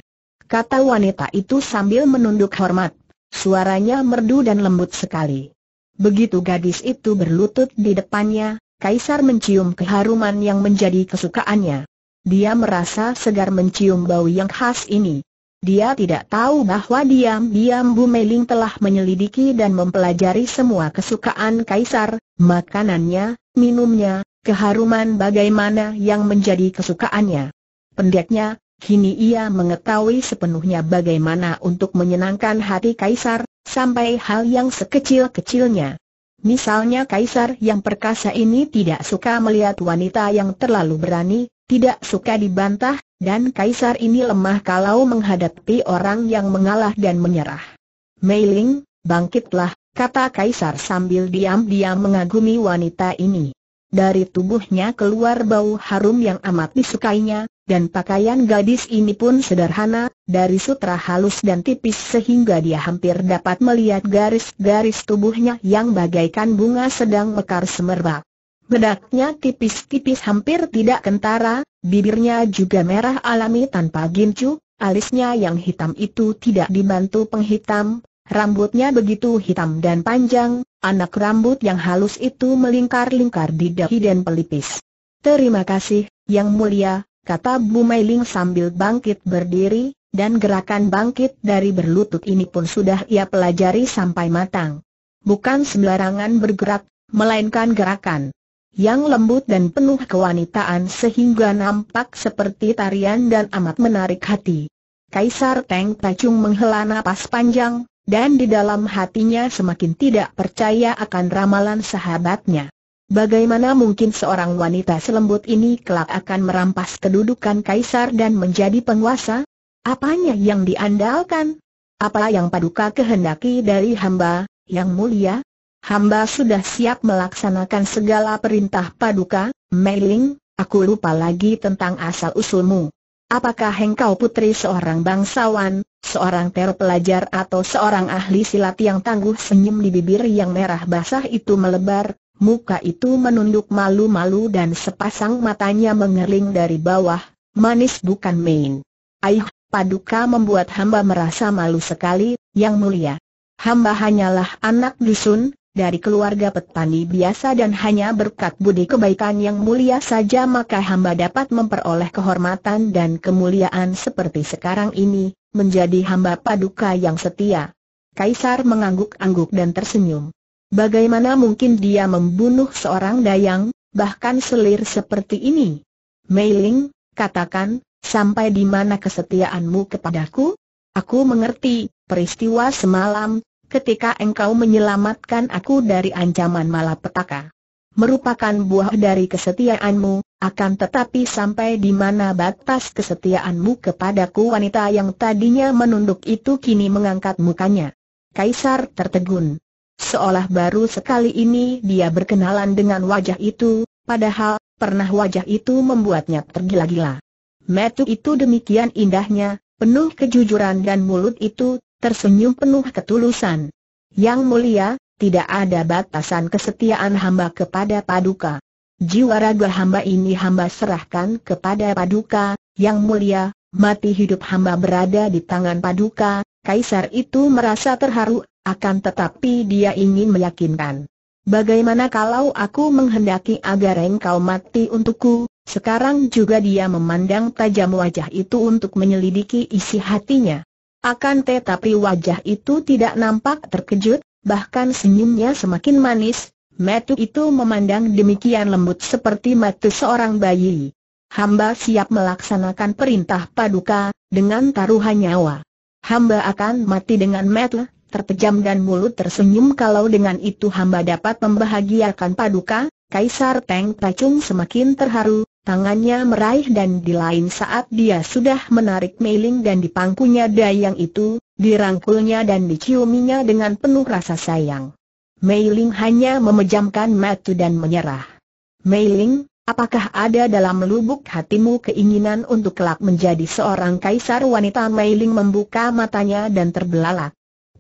kata wanita itu sambil menunduk hormat. Suaranya merdu dan lembut sekali. Begitu gadis itu berlutut di depannya, Kaisar mencium keharuman yang menjadi kesukaannya. Dia merasa segar mencium bau yang khas ini. Dia tidak tahu bahwa diam-diam Bu Meiling telah menyelidiki dan mempelajari semua kesukaan Kaisar, makanannya, minumnya, keharuman bagaimana yang menjadi kesukaannya. Pendeknya, Kini ia mengetahui sepenuhnya bagaimana untuk menyenangkan hati Kaisar, sampai hal yang sekecil-kecilnya. Misalnya Kaisar yang perkasa ini tidak suka melihat wanita yang terlalu berani, tidak suka dibantah, dan Kaisar ini lemah kalau menghadapi orang yang mengalah dan menyerah. Meiling, bangkitlah, kata Kaisar sambil diam-diam mengagumi wanita ini. Dari tubuhnya keluar bau harum yang amat disukainya, dan pakaian gadis ini pun sederhana, dari sutra halus dan tipis sehingga dia hampir dapat melihat garis-garis tubuhnya yang bagaikan bunga sedang mekar semerbak. Bedaknya tipis-tipis hampir tidak kentara, bibirnya juga merah alami tanpa gincu, alisnya yang hitam itu tidak dibantu penghitam, rambutnya begitu hitam dan panjang, anak rambut yang halus itu melingkar-lingkar di dahi dan pelipis. Terima kasih, Yang Mulia, kata Bu Ling sambil bangkit berdiri, dan gerakan bangkit dari berlutut ini pun sudah ia pelajari sampai matang. Bukan sembarangan bergerak, melainkan gerakan yang lembut dan penuh kewanitaan sehingga nampak seperti tarian dan amat menarik hati. Kaisar Teng Tacung menghela napas panjang, dan di dalam hatinya semakin tidak percaya akan ramalan sahabatnya. Bagaimana mungkin seorang wanita selembut ini kelak akan merampas kedudukan kaisar dan menjadi penguasa? Apanya yang diandalkan? Apa yang paduka kehendaki dari hamba, yang mulia? Hamba sudah siap melaksanakan segala perintah paduka, Meiling, aku lupa lagi tentang asal-usulmu. Apakah engkau putri seorang bangsawan, seorang terpelajar atau seorang ahli silat yang tangguh senyum di bibir yang merah basah itu melebar, muka itu menunduk malu-malu dan sepasang matanya mengering dari bawah, manis bukan main. Aih, paduka membuat hamba merasa malu sekali, yang mulia. Hamba hanyalah anak dusun, dari keluarga petani biasa dan hanya berkat budi kebaikan yang mulia saja maka hamba dapat memperoleh kehormatan dan kemuliaan seperti sekarang ini, menjadi hamba paduka yang setia. Kaisar mengangguk-angguk dan tersenyum. Bagaimana mungkin dia membunuh seorang dayang, bahkan selir seperti ini? Meiling, katakan, sampai di mana kesetiaanmu kepadaku? Aku mengerti, peristiwa semalam, ketika engkau menyelamatkan aku dari ancaman malapetaka. Merupakan buah dari kesetiaanmu, akan tetapi sampai di mana batas kesetiaanmu kepadaku wanita yang tadinya menunduk itu kini mengangkat mukanya. Kaisar tertegun. Seolah baru sekali ini dia berkenalan dengan wajah itu, padahal, pernah wajah itu membuatnya tergila-gila. Metu itu demikian indahnya, penuh kejujuran dan mulut itu, tersenyum penuh ketulusan. Yang mulia, tidak ada batasan kesetiaan hamba kepada paduka. Jiwa raga hamba ini hamba serahkan kepada paduka, yang mulia, mati hidup hamba berada di tangan paduka, Kaisar itu merasa terharu akan tetapi dia ingin meyakinkan. Bagaimana kalau aku menghendaki agar engkau mati untukku? Sekarang juga dia memandang tajam wajah itu untuk menyelidiki isi hatinya. Akan tetapi wajah itu tidak nampak terkejut, bahkan senyumnya semakin manis. Metu itu memandang demikian lembut seperti mata seorang bayi. Hamba siap melaksanakan perintah paduka, dengan taruhan nyawa. Hamba akan mati dengan metu terpejam dan mulut tersenyum kalau dengan itu hamba dapat membahagiakan paduka, Kaisar Peng Pacung semakin terharu, tangannya meraih dan di lain saat dia sudah menarik Meiling dan dipangkunya dayang itu, dirangkulnya dan diciuminya dengan penuh rasa sayang. Meiling hanya memejamkan mata dan menyerah. Meiling, apakah ada dalam lubuk hatimu keinginan untuk kelak menjadi seorang kaisar wanita? Meiling membuka matanya dan terbelalak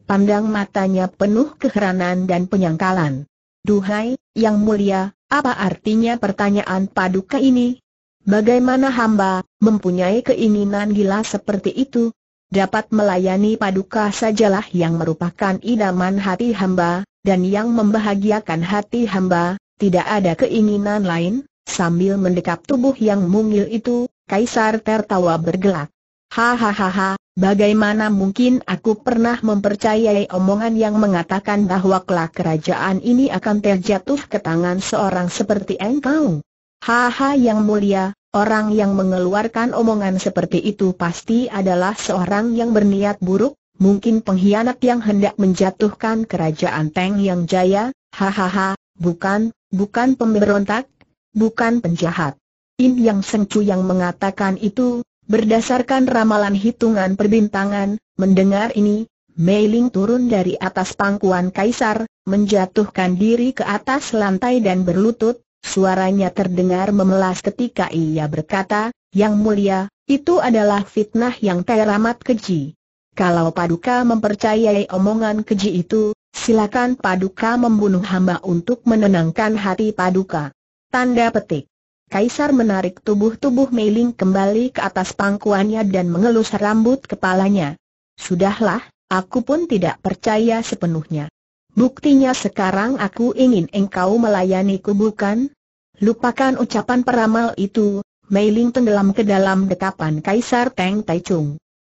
pandang matanya penuh keheranan dan penyangkalan. Duhai, yang mulia, apa artinya pertanyaan paduka ini? Bagaimana hamba, mempunyai keinginan gila seperti itu? Dapat melayani paduka sajalah yang merupakan idaman hati hamba, dan yang membahagiakan hati hamba, tidak ada keinginan lain? Sambil mendekap tubuh yang mungil itu, Kaisar tertawa bergelak. Hahaha, Bagaimana mungkin aku pernah mempercayai omongan yang mengatakan bahwa kelak kerajaan ini akan terjatuh ke tangan seorang seperti engkau? Haha yang mulia, orang yang mengeluarkan omongan seperti itu pasti adalah seorang yang berniat buruk, mungkin pengkhianat yang hendak menjatuhkan kerajaan Teng Yang Jaya, hahaha, bukan, bukan pemberontak, bukan penjahat. In Yang Sengcu yang mengatakan itu, Berdasarkan ramalan hitungan perbintangan, mendengar ini, Mei Ling turun dari atas pangkuan kaisar, menjatuhkan diri ke atas lantai dan berlutut, suaranya terdengar memelas ketika ia berkata, Yang mulia, itu adalah fitnah yang teramat keji. Kalau Paduka mempercayai omongan keji itu, silakan Paduka membunuh hamba untuk menenangkan hati Paduka. Tanda petik. Kaisar menarik tubuh-tubuh Meiling kembali ke atas pangkuannya dan mengelus rambut kepalanya. Sudahlah, aku pun tidak percaya sepenuhnya. Buktinya sekarang aku ingin engkau melayaniku bukan? Lupakan ucapan peramal itu, Meiling tenggelam ke dalam dekapan Kaisar Teng Taichung.